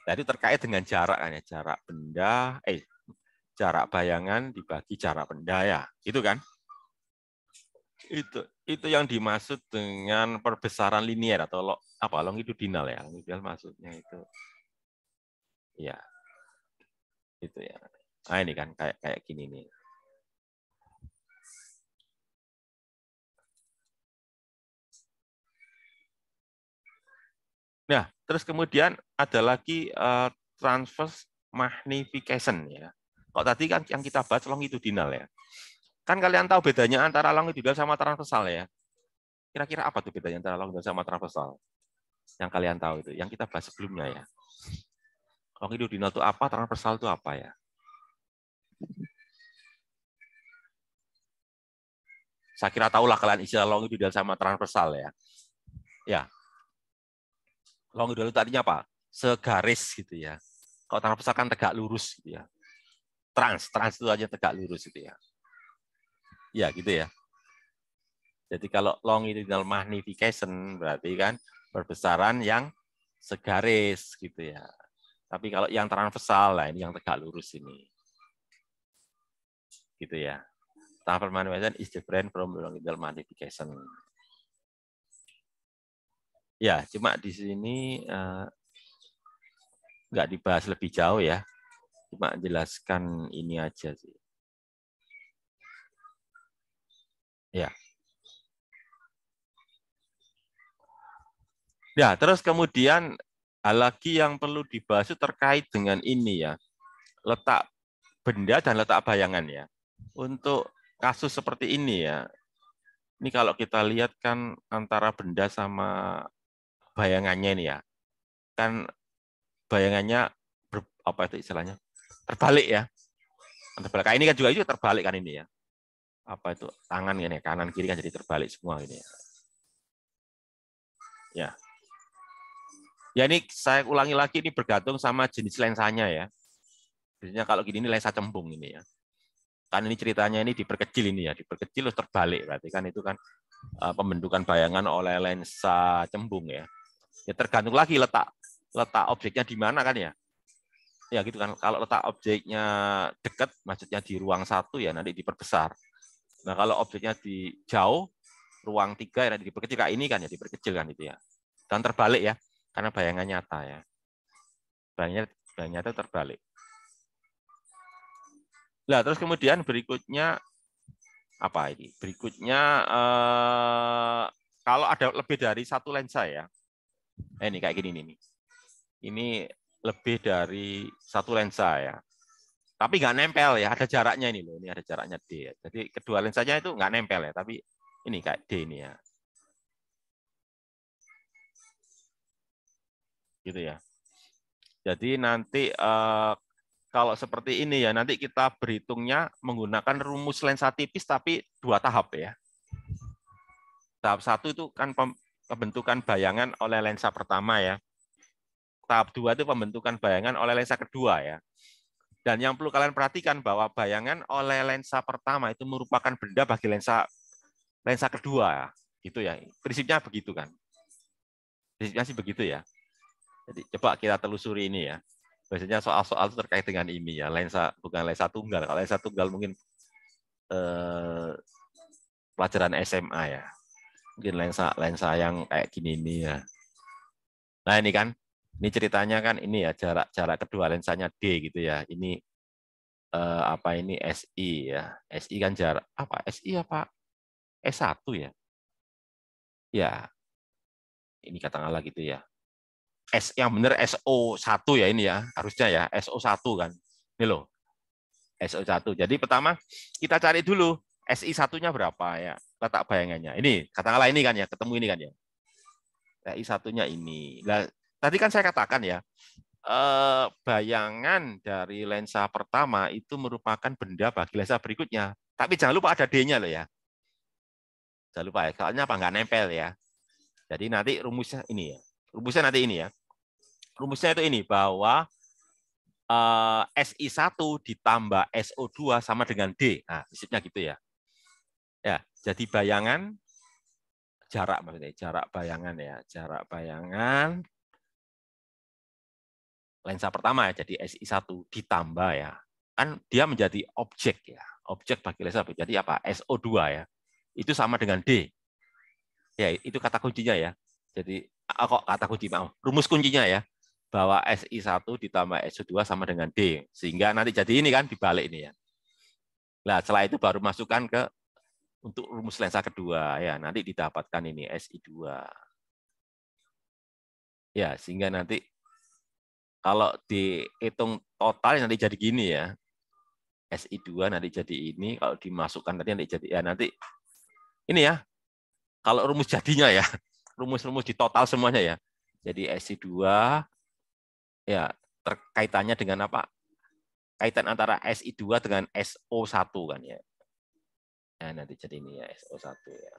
Nah terkait dengan jarak kan ya, jarak benda, eh jarak bayangan dibagi jarak benda ya, itu kan? Itu itu yang dimaksud dengan perbesaran linier atau lo, apa longitudinal ya, longitudinal maksudnya itu. Ya, itu ya. Nah ini kan kayak kayak gini nih. Terus kemudian ada lagi uh, transverse magnification ya. Kok tadi kan yang kita bahas longitudinal ya. Kan kalian tahu bedanya antara longitudinal sama transversal ya. Kira-kira apa tuh bedanya antara longitudinal sama transversal? Yang kalian tahu itu, yang kita bahas sebelumnya ya. Longitudinal itu apa, transversal itu apa ya? Saya kira tahulah kalian istilah longitudinal sama transversal ya. Ya, longitudinal itu artinya apa? Segaris gitu ya. Kalau tanah besar kan tegak lurus gitu ya. Trans, trans itu aja tegak lurus gitu ya. Ya gitu ya. Jadi kalau long itu longitudinal magnification berarti kan perbesaran yang segaris gitu ya. Tapi kalau yang transversal lah ini yang tegak lurus ini. Gitu ya. Transfer magnification is different from longitudinal magnification. Ya, cuma di sini uh, dibahas lebih jauh ya. Cuma jelaskan ini aja sih. Ya. Ya, terus kemudian lagi yang perlu dibahas terkait dengan ini ya. Letak benda dan letak bayangan ya. Untuk kasus seperti ini ya. Ini kalau kita lihat kan antara benda sama bayangannya ini ya kan bayangannya ber, apa itu istilahnya terbalik ya terbalik ini kan juga itu terbalik kan ini ya apa itu tangan ini kanan kiri kan jadi terbalik semua ini ya ya ya ini saya ulangi lagi ini bergantung sama jenis lensanya ya biasanya kalau gini ini lensa cembung ini ya kan ini ceritanya ini diperkecil ini ya diperkecil terus terbalik berarti kan itu kan eh, pembentukan bayangan oleh lensa cembung ya Ya tergantung lagi letak letak objeknya di mana kan ya. Ya gitu kan. Kalau letak objeknya dekat, maksudnya di ruang satu ya nanti diperbesar. Nah kalau objeknya di jauh, ruang tiga ya nanti diperkecil. Kayak ini kan ya diperkecil kan itu ya. Dan terbalik ya, karena bayangan nyata ya. banyak banyak itu terbalik. Nah terus kemudian berikutnya apa ini? Berikutnya eh, kalau ada lebih dari satu lensa ya, Eh, ini kayak gini nih. Ini lebih dari satu lensa ya. Tapi nggak nempel ya, ada jaraknya ini loh. Ini ada jaraknya D. Ya. Jadi kedua lensanya itu nggak nempel ya, tapi ini kayak D ini ya. Gitu ya. Jadi nanti eh, kalau seperti ini ya, nanti kita berhitungnya menggunakan rumus lensa tipis tapi dua tahap ya. Tahap satu itu kan pembentukan bayangan oleh lensa pertama ya. Tahap dua itu pembentukan bayangan oleh lensa kedua ya. Dan yang perlu kalian perhatikan bahwa bayangan oleh lensa pertama itu merupakan benda bagi lensa lensa kedua, ya. gitu ya. Prinsipnya begitu kan? Prinsipnya sih begitu ya. Jadi coba kita telusuri ini ya. Biasanya soal-soal terkait dengan ini ya, lensa bukan lensa tunggal. Kalau lensa tunggal mungkin eh, pelajaran SMA ya mungkin lensa lensa yang kayak gini ini ya. Nah ini kan, ini ceritanya kan ini ya jarak jarak kedua lensanya D gitu ya. Ini eh, apa ini SI ya. SI kan jarak apa? SI apa? S1 ya. Ya. Ini katakanlah gitu ya. S yang benar SO1 ya ini ya. Harusnya ya SO1 kan. Ini loh. SO1. Jadi pertama kita cari dulu SI satunya berapa ya letak bayangannya. Ini katakanlah ini kan ya, ketemu ini kan ya. I satunya ini. Nah, tadi kan saya katakan ya, eh, bayangan dari lensa pertama itu merupakan benda bagi lensa berikutnya. Tapi jangan lupa ada D-nya loh ya. Jangan lupa ya, soalnya apa nggak nempel ya. Jadi nanti rumusnya ini ya. Rumusnya nanti ini ya. Rumusnya itu ini bahwa eh, SI1 ditambah SO2 sama dengan D. Nah, isinya gitu ya. Ya, jadi bayangan jarak maksudnya, jarak bayangan ya, jarak bayangan lensa pertama ya, jadi SI1 ditambah ya. Kan dia menjadi objek ya. Objek bagi lensa jadi apa? SO2 ya. Itu sama dengan D. Ya, itu kata kuncinya ya. Jadi kok kata kunci mau rumus kuncinya ya bahwa SI1 ditambah so 2 sama dengan D. Sehingga nanti jadi ini kan dibalik ini ya. Nah, setelah itu baru masukkan ke untuk rumus lensa kedua ya nanti didapatkan ini SI2 ya sehingga nanti kalau dihitung total ya nanti jadi gini ya SI2 nanti jadi ini kalau dimasukkan nanti nanti jadi ya nanti ini ya kalau rumus jadinya ya rumus-rumus di total semuanya ya jadi SI2 ya terkaitannya dengan apa kaitan antara SI2 dengan SO1 kan ya Nah, nanti jadi ini ya SO1 ya.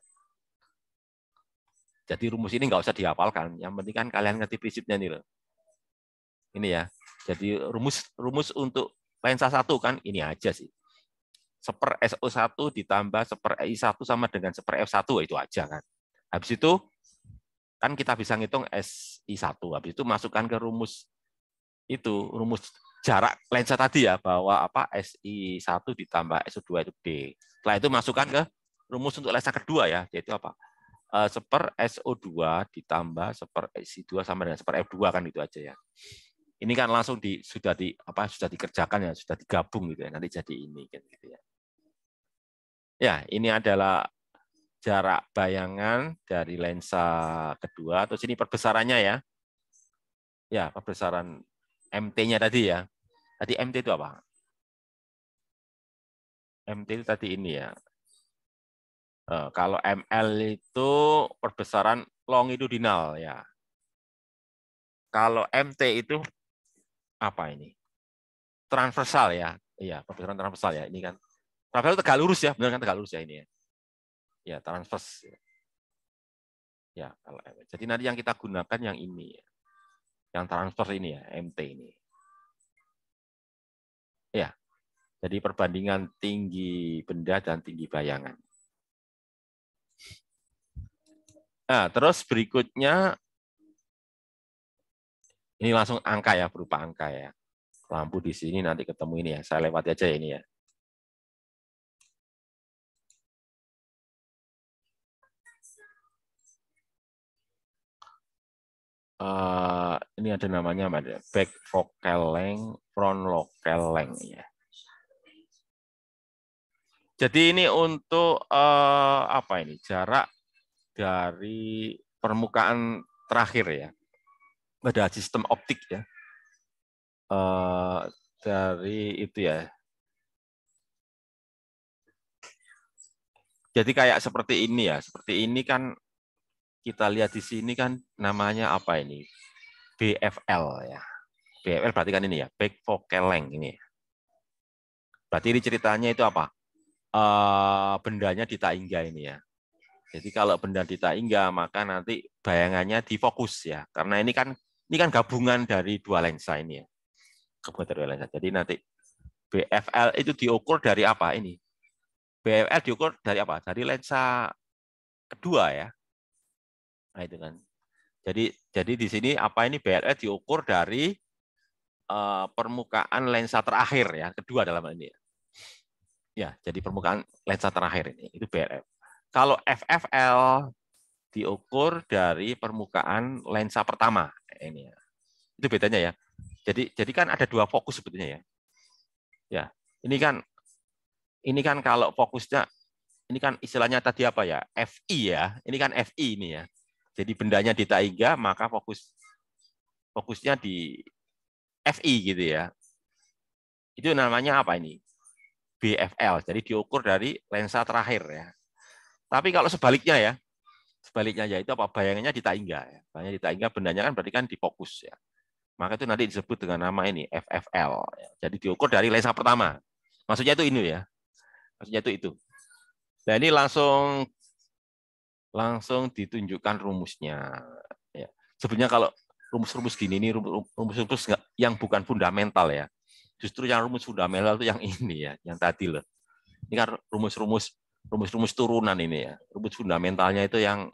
Jadi rumus ini nggak usah dihafalkan, yang penting kan kalian ngerti prinsipnya nih loh. Ini ya. Jadi rumus rumus untuk lensa satu kan ini aja sih. Seper SO1 ditambah seper I1 sama dengan seper F1 itu aja kan. Habis itu kan kita bisa ngitung SI1. Habis itu masukkan ke rumus itu, rumus jarak lensa tadi ya bahwa apa SI1 ditambah so 2 itu D. Setelah itu masukkan ke rumus untuk lensa kedua ya, yaitu apa? Eh, seper SO2 ditambah seper SI2 sama dengan seper F2 kan gitu aja ya. Ini kan langsung di, sudah di apa sudah dikerjakan ya, sudah digabung gitu ya. Nanti jadi ini kan gitu ya. Ya, ini adalah jarak bayangan dari lensa kedua. Terus ini perbesarannya ya. Ya, perbesaran MT-nya tadi ya. Tadi MT itu apa? MT itu tadi ini ya. Eh, kalau ML itu perbesaran longitudinal ya. Kalau MT itu apa ini? Transversal ya. Iya, perbesaran transversal ya. Ini kan transversal itu tegak lurus ya, benar kan tegak lurus ya ini ya. Ya, transvers. Ya, kalau ML. Jadi nanti yang kita gunakan yang ini ya. Yang transvers ini ya, MT ini. Jadi perbandingan tinggi benda dan tinggi bayangan. Nah, terus berikutnya ini langsung angka ya, berupa angka ya. Lampu di sini nanti ketemu ini ya. Saya lewati aja ini ya. Uh, ini ada namanya back focal length, front focal length ya. Jadi ini untuk eh, apa ini? Jarak dari permukaan terakhir ya. Pada sistem optik ya. Eh, dari itu ya. Jadi kayak seperti ini ya. Seperti ini kan kita lihat di sini kan namanya apa ini? BFL ya. BFL berarti kan ini ya, back focal length ini. Berarti ini ceritanya itu apa? uh, bendanya di taingga ini ya. Jadi kalau benda di taingga maka nanti bayangannya difokus ya. Karena ini kan ini kan gabungan dari dua lensa ini ya. Gabungan dari dua lensa. Jadi nanti BFL itu diukur dari apa ini? BFL diukur dari apa? Dari lensa kedua ya. Nah itu kan. Jadi jadi di sini apa ini BFL diukur dari eh, permukaan lensa terakhir ya kedua dalam hal ini. Ya ya jadi permukaan lensa terakhir ini itu BLF. Kalau FFL diukur dari permukaan lensa pertama ini ya. Itu bedanya ya. Jadi jadi kan ada dua fokus sebetulnya ya. Ya, ini kan ini kan kalau fokusnya ini kan istilahnya tadi apa ya? FI ya. Ini kan FI ini ya. Jadi bendanya di taiga maka fokus fokusnya di FI gitu ya. Itu namanya apa ini? BFL, jadi diukur dari lensa terakhir ya. Tapi kalau sebaliknya ya, sebaliknya ya itu apa bayangannya di taingga ya. bayangnya di taingga bendanya kan berarti kan difokus ya. Maka itu nanti disebut dengan nama ini FFL. Jadi diukur dari lensa pertama. Maksudnya itu ini ya. Maksudnya itu itu. Dan nah, ini langsung langsung ditunjukkan rumusnya. Ya. Sebenarnya kalau rumus-rumus gini ini rumus-rumus yang bukan fundamental ya justru yang rumus fundamental itu yang ini ya, yang tadi loh. Ini kan rumus-rumus rumus-rumus turunan ini ya. Rumus fundamentalnya itu yang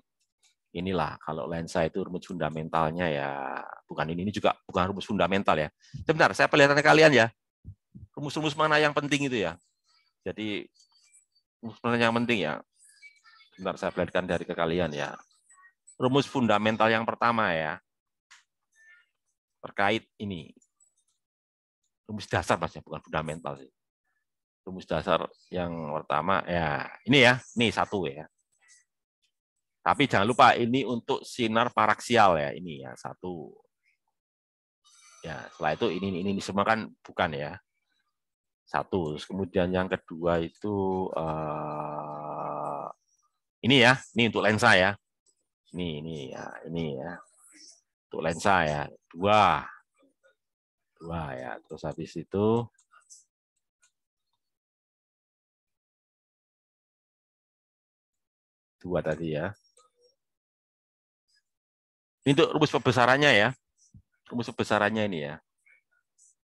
inilah kalau lensa itu rumus fundamentalnya ya bukan ini ini juga bukan rumus fundamental ya. Sebentar, saya perlihatkan kalian ya. Rumus-rumus mana yang penting itu ya. Jadi rumus mana yang penting ya. Sebentar saya perlihatkan dari ke kalian ya. Rumus fundamental yang pertama ya. Terkait ini rumus dasar mas ya, bukan fundamental sih. Rumus dasar yang pertama ya ini ya, ini satu ya. Tapi jangan lupa ini untuk sinar paraksial ya ini ya satu. Ya setelah itu ini ini, ini semua kan bukan ya satu. Terus kemudian yang kedua itu uh, ini ya ini untuk lensa ya. Ini ini ya ini ya untuk lensa ya dua dua ya. Terus habis itu dua tadi ya. Ini untuk rumus pembesarannya ya. Rumus pembesarannya ini ya.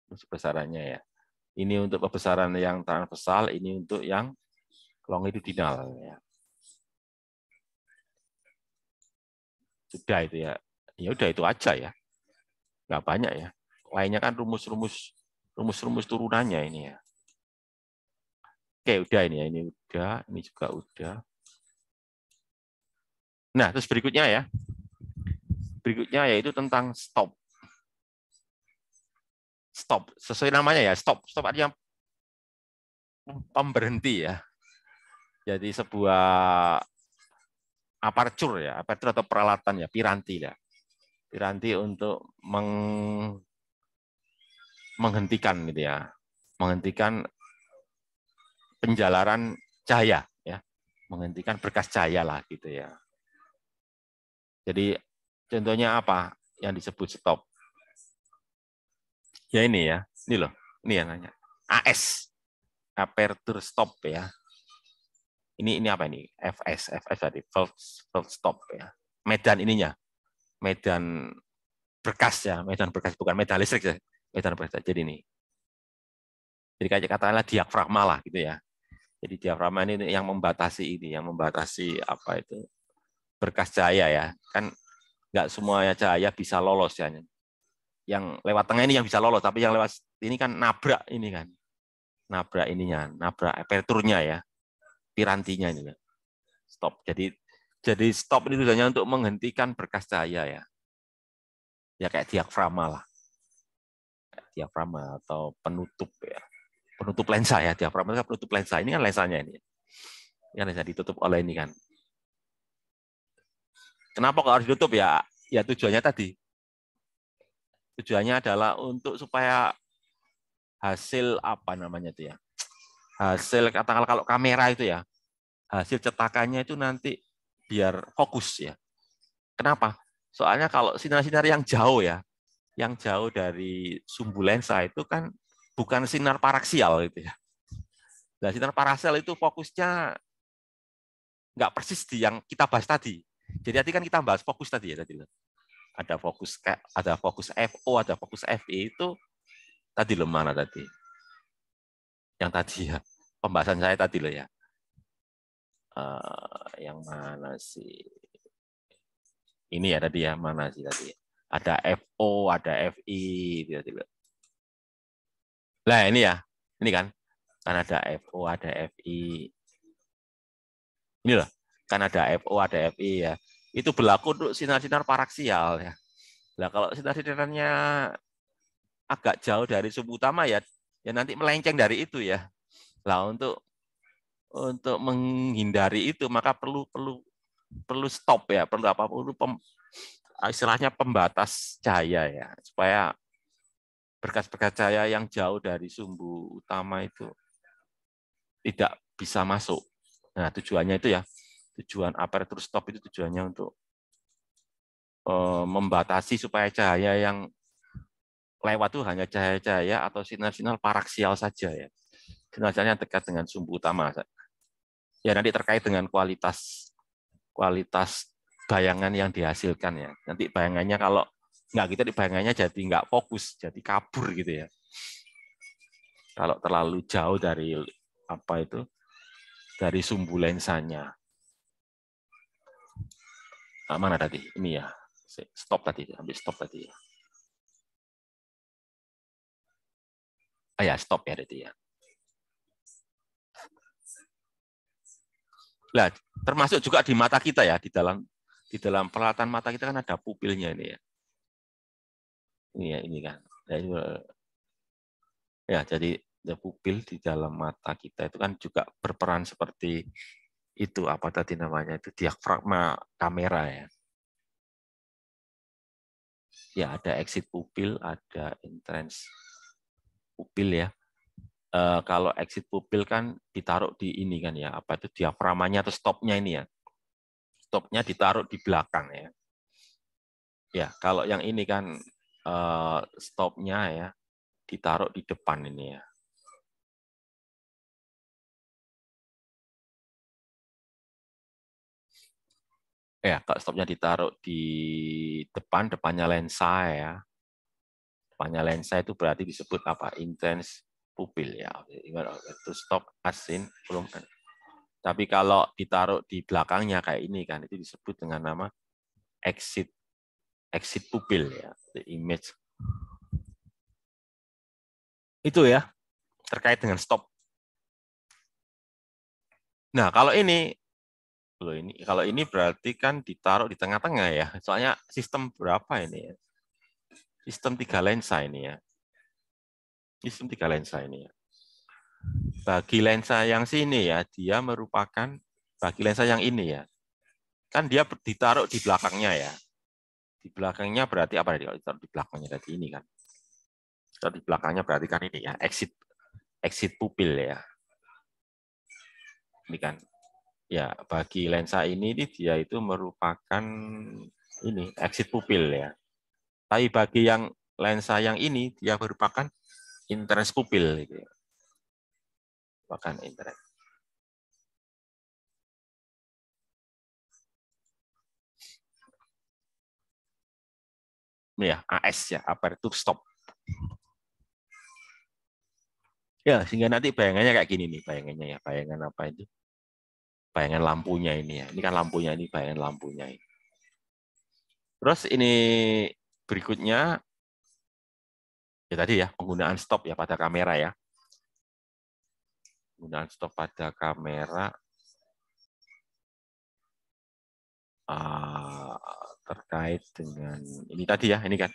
Rumus pembesarannya ya. Ini untuk pembesaran yang transversal, ini untuk yang longitudinal ya. Sudah itu ya. Ya udah itu aja ya. Enggak banyak ya lainnya kan rumus-rumus rumus-rumus turunannya ini ya. Oke, udah ini ya, ini udah, ini juga udah. Nah, terus berikutnya ya. Berikutnya yaitu tentang stop. Stop, sesuai namanya ya, stop. Stop artinya pemberhenti ya. Jadi sebuah aperture ya, aperture atau peralatan ya, piranti ya. Piranti untuk meng menghentikan gitu ya, menghentikan penjalaran cahaya ya, menghentikan berkas cahaya lah gitu ya. Jadi contohnya apa yang disebut stop? Ya ini ya, ini loh, ini yang nanya. AS, aperture stop ya. Ini ini apa ini? FS, FS tadi, valve, stop ya. Medan ininya, medan berkas ya, medan berkas bukan medan listrik ya, medan eh, pressure. Jadi ini. Jadi kayak katakanlah diafragma lah gitu ya. Jadi diafragma ini yang membatasi ini, yang membatasi apa itu berkas cahaya ya. Kan nggak semuanya cahaya bisa lolos ya. Yang lewat tengah ini yang bisa lolos, tapi yang lewat ini kan nabrak ini kan. Nabrak ininya, nabrak aperturnya ya. Pirantinya ini. ya. Stop. Jadi jadi stop ini tujuannya untuk menghentikan berkas cahaya ya. Ya kayak diafragma lah diafragma atau penutup ya. Penutup lensa ya, diafragma itu penutup lensa. Ini kan lensanya ini. Ini kan lensa ditutup oleh ini kan. Kenapa kok harus ditutup ya? Ya tujuannya tadi. Tujuannya adalah untuk supaya hasil apa namanya itu ya? Hasil katakanlah kalau kamera itu ya, hasil cetakannya itu nanti biar fokus ya. Kenapa? Soalnya kalau sinar-sinar yang jauh ya, yang jauh dari sumbu lensa itu kan bukan sinar paraksial gitu ya. Nah, sinar paraksial itu fokusnya nggak persis di yang kita bahas tadi. Jadi tadi kan kita bahas fokus tadi ya tadi. Ada fokus ada fokus FO, ada fokus FE itu tadi loh mana tadi? Yang tadi ya pembahasan saya tadi loh ya. Uh, yang mana sih? Ini ya tadi ya mana sih tadi? Ya? ada FO, ada FI, tiba-tiba. Nah ini ya, ini kan, kan ada FO, ada FI. Ini loh, kan ada FO, ada FI ya. Itu berlaku untuk sinar-sinar paraksial ya. Nah kalau sinar-sinarnya agak jauh dari sumbu utama ya, ya nanti melenceng dari itu ya. Nah untuk untuk menghindari itu maka perlu perlu perlu stop ya, perlu apa perlu istilahnya pembatas cahaya ya, supaya berkas-berkas cahaya yang jauh dari sumbu utama itu tidak bisa masuk. Nah, tujuannya itu ya, tujuan aperture stop itu tujuannya untuk uh, membatasi supaya cahaya yang lewat itu hanya cahaya-cahaya atau sinar-sinar paraksial saja ya. Sinar-sinar yang dekat dengan sumbu utama. Ya nanti terkait dengan kualitas kualitas bayangan yang dihasilkan ya. Nanti bayangannya kalau nggak kita gitu, di bayangannya jadi nggak fokus, jadi kabur gitu ya. Kalau terlalu jauh dari apa itu dari sumbu lensanya. Nah, mana tadi? Ini ya. Stop tadi, ambil stop tadi ya. Ah ya, stop ya tadi ya. Nah, termasuk juga di mata kita ya di dalam di dalam peralatan mata kita kan ada pupilnya ini ya. Ini ya, ini kan. Nah, eh, ya, jadi ya, pupil di dalam mata kita itu kan juga berperan seperti itu apa tadi namanya itu diafragma kamera ya. Ya, ada exit pupil, ada entrance pupil ya. E, kalau exit pupil kan ditaruh di ini kan ya, apa itu diaframanya atau stopnya ini ya Stopnya ditaruh di belakang ya. Ya, kalau yang ini kan eh, stopnya ya ditaruh di depan ini ya. Ya, kalau stopnya ditaruh di depan, depannya lensa ya. Depannya lensa itu berarti disebut apa? Intense pupil ya. Itu stop asin belum tapi kalau ditaruh di belakangnya kayak ini kan, itu disebut dengan nama exit exit pupil ya, the image. Itu ya, terkait dengan stop. Nah, kalau ini loh ini kalau ini berarti kan ditaruh di tengah-tengah ya. Soalnya sistem berapa ini ya? Sistem tiga lensa ini ya. Sistem tiga lensa ini ya bagi lensa yang sini ya, dia merupakan bagi lensa yang ini ya. Kan dia ditaruh di belakangnya ya. Di belakangnya berarti apa tadi? Oh, ditaruh di belakangnya tadi ini kan. Ditaruh di belakangnya berarti kan ini ya, exit exit pupil ya. Ini kan. Ya, bagi lensa ini dia itu merupakan ini exit pupil ya. Tapi bagi yang lensa yang ini dia merupakan interest pupil gitu ya merupakan internet. ya AS ya aperture stop ya sehingga nanti bayangannya kayak gini nih bayangannya ya bayangan apa itu bayangan lampunya ini ya ini kan lampunya ini bayangan lampunya ini terus ini berikutnya ya tadi ya penggunaan stop ya pada kamera ya penggunaan stop pada kamera eh, terkait dengan ini tadi ya, ini kan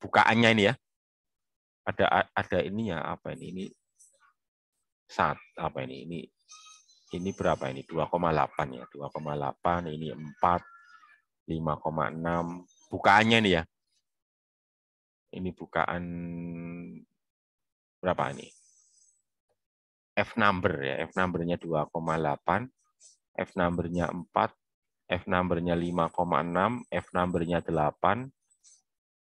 bukaannya ini ya. Ada ada ini ya apa ini? Ini saat apa ini? Ini ini berapa ini? 2,8 ya. 2,8 ini 4 5,6 bukaannya ini ya. Ini bukaan berapa ini? F number ya, F numbernya 2,8, F numbernya 4, F numbernya 5,6, F numbernya 8,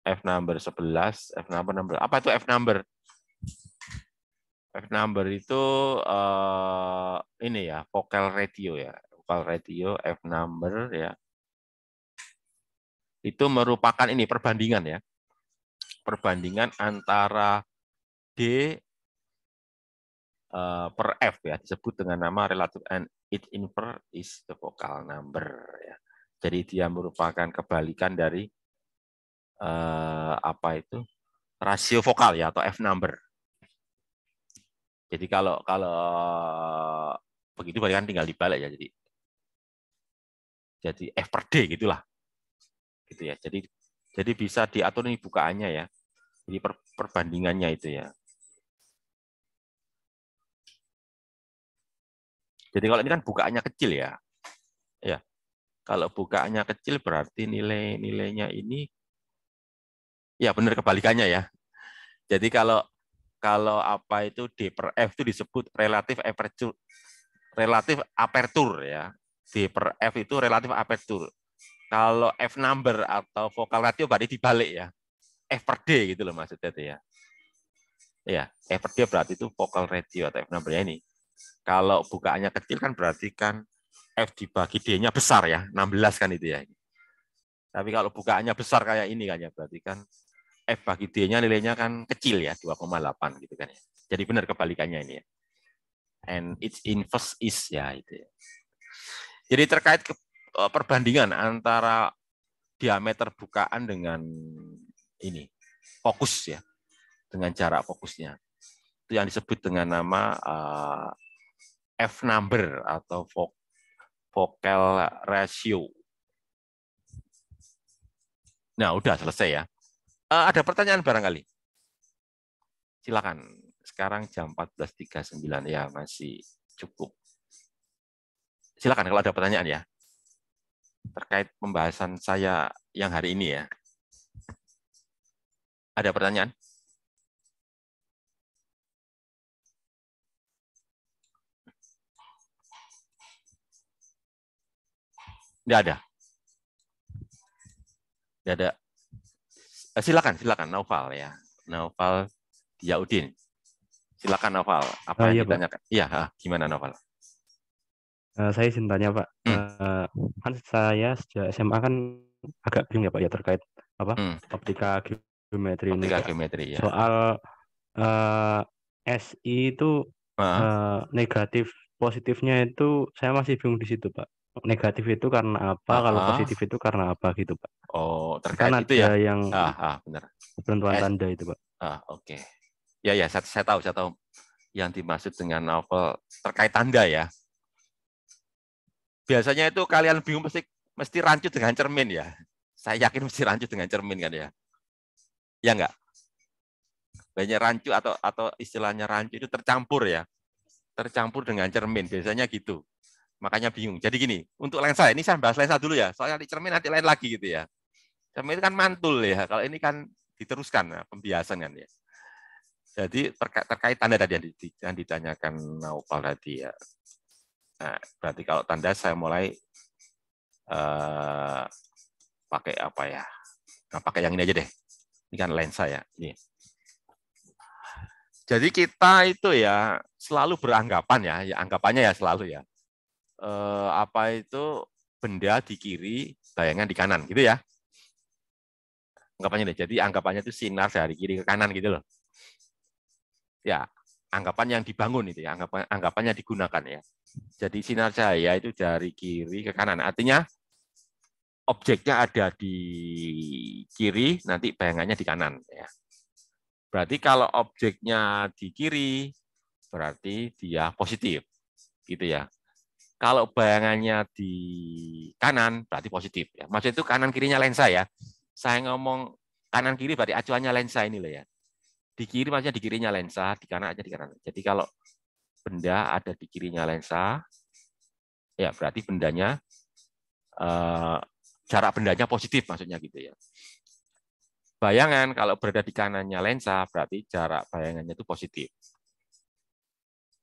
F number 11, F number 16. Apa itu F number? F number itu uh, ini ya, vocal ratio ya. vocal ratio F number ya. Itu merupakan ini perbandingan ya. Perbandingan antara D Eh, per F ya disebut dengan nama relative and its inverse is the vocal number ya. Jadi dia merupakan kebalikan dari uh, apa itu rasio vokal ya atau F number. Jadi kalau kalau begitu berarti kan tinggal dibalik ya jadi jadi F per D gitulah gitu ya jadi jadi bisa diatur ini bukaannya ya jadi per, perbandingannya itu ya Jadi kalau ini kan bukaannya kecil ya. Ya. Kalau bukaannya kecil berarti nilai-nilainya ini ya benar kebalikannya ya. Jadi kalau kalau apa itu D per F itu disebut relatif aperture relatif aperture ya. D per F itu relatif aperture. Kalau F number atau vokal ratio berarti dibalik ya. F per D gitu loh maksudnya itu ya. Ya, F per D berarti itu vokal ratio atau F number ya ini. Kalau bukaannya kecil kan berarti kan F dibagi D-nya besar ya, 16 kan itu ya. Tapi kalau bukaannya besar kayak ini kan ya, berarti kan F bagi D-nya nilainya kan kecil ya, 2,8 gitu kan ya. Jadi benar kebalikannya ini ya. And its inverse is ya itu ya. Jadi terkait ke, eh, perbandingan antara diameter bukaan dengan ini, fokus ya, dengan jarak fokusnya itu yang disebut dengan nama uh, F number atau vocal ratio. Nah, udah selesai ya. Uh, ada pertanyaan barangkali? Silakan. Sekarang jam 14.39 ya, masih cukup. Silakan kalau ada pertanyaan ya. Terkait pembahasan saya yang hari ini ya. Ada pertanyaan? Tidak ada. Tidak ada. Eh, silakan, silakan Naufal ya. Naufal Diaudin. Silakan Naufal, apa oh, yang iya, ditanyakan? Iya, gimana Naufal? Uh, saya izin tanya Pak, hmm. uh, kan saya sejak SMA kan agak bingung ya Pak ya terkait apa hmm. optika geometri optika ini. geometri ya. Soal uh, SI itu uh. Uh, negatif positifnya itu saya masih bingung di situ Pak negatif itu karena apa, ah, kalau positif itu karena apa gitu, Pak. Oh, kan terkait kan itu ya. yang ah, ah, benar. Penentuan eh, tanda itu, Pak. Ah, oke. Okay. Ya ya, saya, saya tahu, saya tahu yang dimaksud dengan novel terkait tanda ya. Biasanya itu kalian bingung mesti mesti rancut dengan cermin ya. Saya yakin mesti rancu dengan cermin kan ya. Ya enggak? Banyak rancu atau atau istilahnya rancu itu tercampur ya. Tercampur dengan cermin biasanya gitu. Makanya bingung. Jadi gini, untuk lensa, ini saya bahas lensa dulu ya. Soalnya di cermin nanti lain lagi gitu ya. Cermin itu kan mantul ya. Kalau ini kan diteruskan, ya, pembiasan kan ya. Jadi terkait, tanda tadi yang, di, yang ditanyakan Naupal tadi ya. Nah, berarti kalau tanda saya mulai uh, pakai apa ya? Nah, pakai yang ini aja deh. Ini kan lensa ya. Ini. Jadi kita itu ya selalu beranggapan ya, ya anggapannya ya selalu ya eh, apa itu benda di kiri, bayangan di kanan, gitu ya. Anggapannya deh. Jadi anggapannya itu sinar dari kiri ke kanan gitu loh. Ya, anggapan yang dibangun itu ya, anggapan anggapannya digunakan ya. Jadi sinar cahaya itu dari kiri ke kanan. Artinya objeknya ada di kiri, nanti bayangannya di kanan. Ya. Berarti kalau objeknya di kiri, berarti dia positif, gitu ya. Kalau bayangannya di kanan berarti positif. Ya. Maksud itu kanan kirinya lensa ya. Saya ngomong kanan kiri berarti acuannya lensa ini loh ya. Di kiri maksudnya di kirinya lensa, di kanan aja di kanan. Jadi kalau benda ada di kirinya lensa, ya berarti bendanya eh, jarak bendanya positif maksudnya gitu ya. Bayangan kalau berada di kanannya lensa berarti jarak bayangannya itu positif.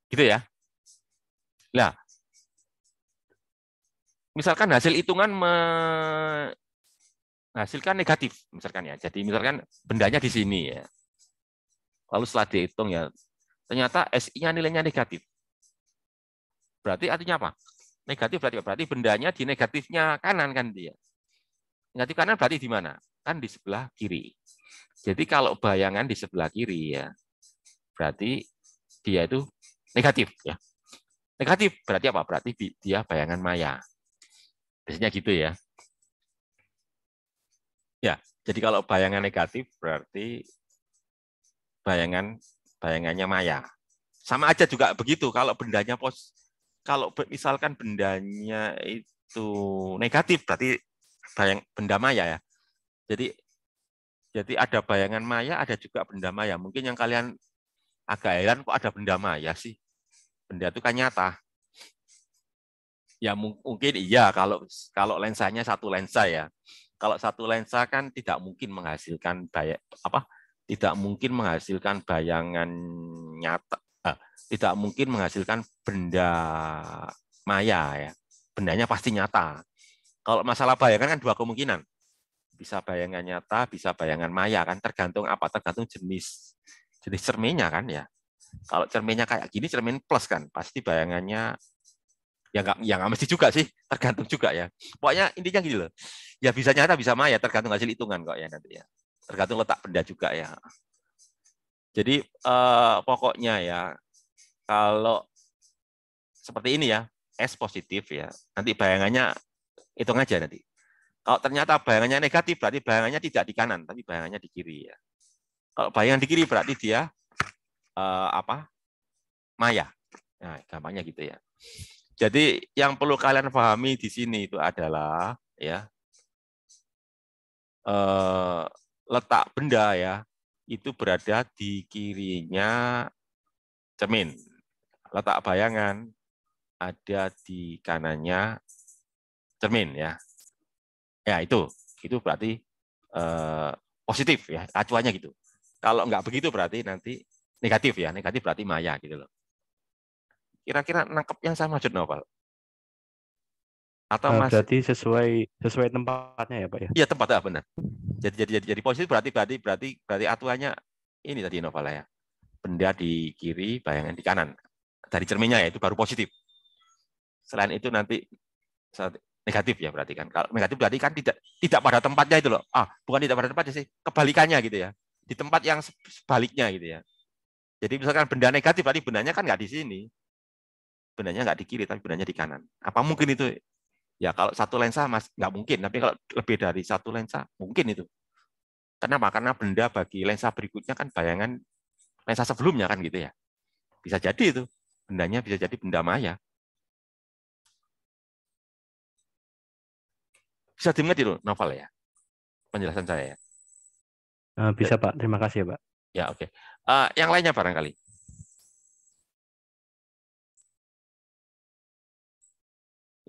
Gitu ya. Nah, misalkan hasil hitungan menghasilkan negatif misalkan ya. Jadi misalkan bendanya di sini ya. Lalu setelah dihitung ya ternyata SI-nya nilainya negatif. Berarti artinya apa? Negatif berarti apa? Berarti bendanya di negatifnya kanan kan dia. Negatif kanan berarti di mana? Kan di sebelah kiri. Jadi kalau bayangan di sebelah kiri ya, berarti dia itu negatif ya. Negatif berarti apa? Berarti dia bayangan maya. Biasanya gitu ya. Ya, jadi kalau bayangan negatif berarti bayangan bayangannya maya. Sama aja juga begitu kalau bendanya pos kalau misalkan bendanya itu negatif berarti bayang benda maya ya. Jadi jadi ada bayangan maya, ada juga benda maya. Mungkin yang kalian agak heran kok ada benda maya sih. Benda itu kan nyata. Ya mungkin iya kalau kalau lensanya satu lensa ya. Kalau satu lensa kan tidak mungkin menghasilkan bayang apa? Tidak mungkin menghasilkan bayangan nyata. Eh, tidak mungkin menghasilkan benda maya ya. Bendanya pasti nyata. Kalau masalah bayangan kan dua kemungkinan. Bisa bayangan nyata, bisa bayangan maya kan tergantung apa? Tergantung jenis jenis cerminnya kan ya. Kalau cerminnya kayak gini cermin plus kan, pasti bayangannya ya nggak ya nggak mesti juga sih tergantung juga ya pokoknya intinya gitu loh ya bisa nyata bisa maya tergantung hasil hitungan kok ya nanti ya tergantung letak benda juga ya jadi eh, pokoknya ya kalau seperti ini ya S positif ya nanti bayangannya hitung aja nanti kalau ternyata bayangannya negatif berarti bayangannya tidak di kanan tapi bayangannya di kiri ya kalau bayangan di kiri berarti dia eh, apa maya nah gampangnya gitu ya jadi yang perlu kalian pahami di sini itu adalah ya eh, letak benda ya itu berada di kirinya cermin. Letak bayangan ada di kanannya cermin ya. Ya itu, itu berarti eh, positif ya acuannya gitu. Kalau nggak begitu berarti nanti negatif ya, negatif berarti maya gitu loh. Kira-kira nangkep yang sama maksud novel Atau eh, mas... jadi sesuai sesuai tempatnya ya Pak ya? Iya tempat ah, benar. Jadi jadi jadi, jadi posisi berarti berarti berarti berarti aturannya ini tadi novel ya. Benda di kiri, bayangan di kanan. Dari cerminnya ya itu baru positif. Selain itu nanti negatif ya berarti kan. Kalau negatif berarti kan tidak tidak pada tempatnya itu loh. Ah, bukan tidak pada tempatnya sih, kebalikannya gitu ya. Di tempat yang sebaliknya gitu ya. Jadi misalkan benda negatif berarti bendanya kan nggak di sini benarnya nggak di kiri tapi benarnya di kanan. Apa mungkin itu? Ya kalau satu lensa mas nggak mungkin, tapi kalau lebih dari satu lensa mungkin itu. Kenapa? Karena benda bagi lensa berikutnya kan bayangan lensa sebelumnya kan gitu ya. Bisa jadi itu bendanya bisa jadi benda maya. Bisa dimengerti loh novel ya penjelasan saya ya. Eh, bisa Pak, terima kasih ya Pak. Ya oke. Okay. Uh, eh, yang lainnya barangkali.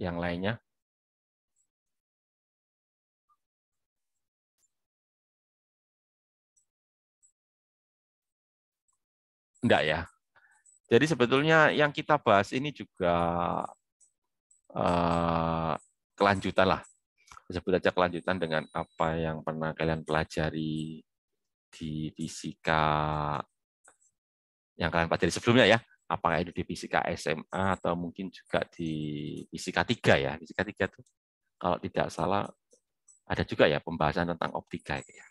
yang lainnya. Enggak ya. Jadi sebetulnya yang kita bahas ini juga uh, kelanjutan lah. Sebut aja kelanjutan dengan apa yang pernah kalian pelajari di fisika yang kalian pelajari sebelumnya ya apakah itu di fisika SMA atau mungkin juga di fisika 3 ya. Fisika 3 itu kalau tidak salah ada juga ya pembahasan tentang optika ya.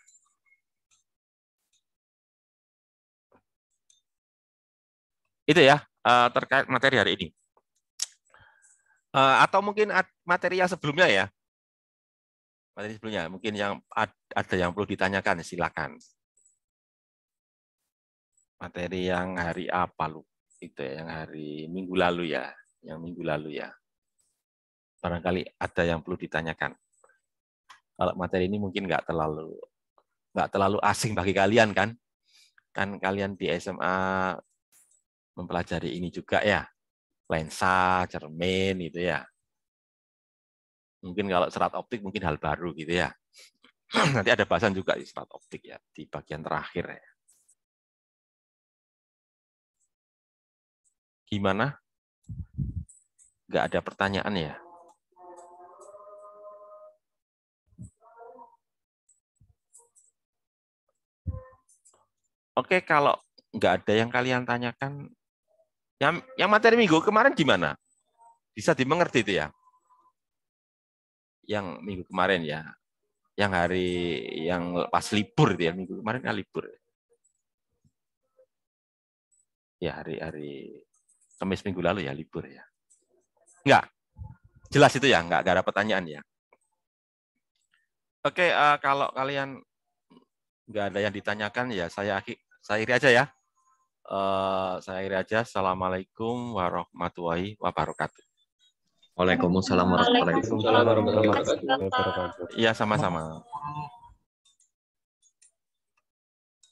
Itu ya eh, terkait materi hari ini. Eh, atau mungkin materi yang sebelumnya ya. Materi sebelumnya mungkin yang ada yang perlu ditanyakan silakan materi yang hari apa lupa itu ya, yang hari minggu lalu ya, yang minggu lalu ya. Barangkali ada yang perlu ditanyakan. Kalau materi ini mungkin nggak terlalu nggak terlalu asing bagi kalian kan? Kan kalian di SMA mempelajari ini juga ya, lensa, cermin itu ya. Mungkin kalau serat optik mungkin hal baru gitu ya. Nanti ada bahasan juga di serat optik ya di bagian terakhir ya. Gimana? Gak ada pertanyaan ya? Oke, kalau nggak ada yang kalian tanyakan, yang, yang materi minggu kemarin gimana? Bisa dimengerti itu ya? Yang minggu kemarin ya, yang hari yang pas libur itu ya minggu kemarin kan libur. Ya hari-hari Kamis minggu lalu ya libur ya. Enggak. Jelas itu ya, enggak, enggak ada pertanyaan ya. Oke, uh, kalau kalian enggak ada yang ditanyakan ya saya saya akhiri aja ya. Uh, saya akhiri aja. Assalamualaikum warahmatullahi wabarakatuh. Waalaikumsalam warahmatullahi wabarakatuh. Iya, sama-sama.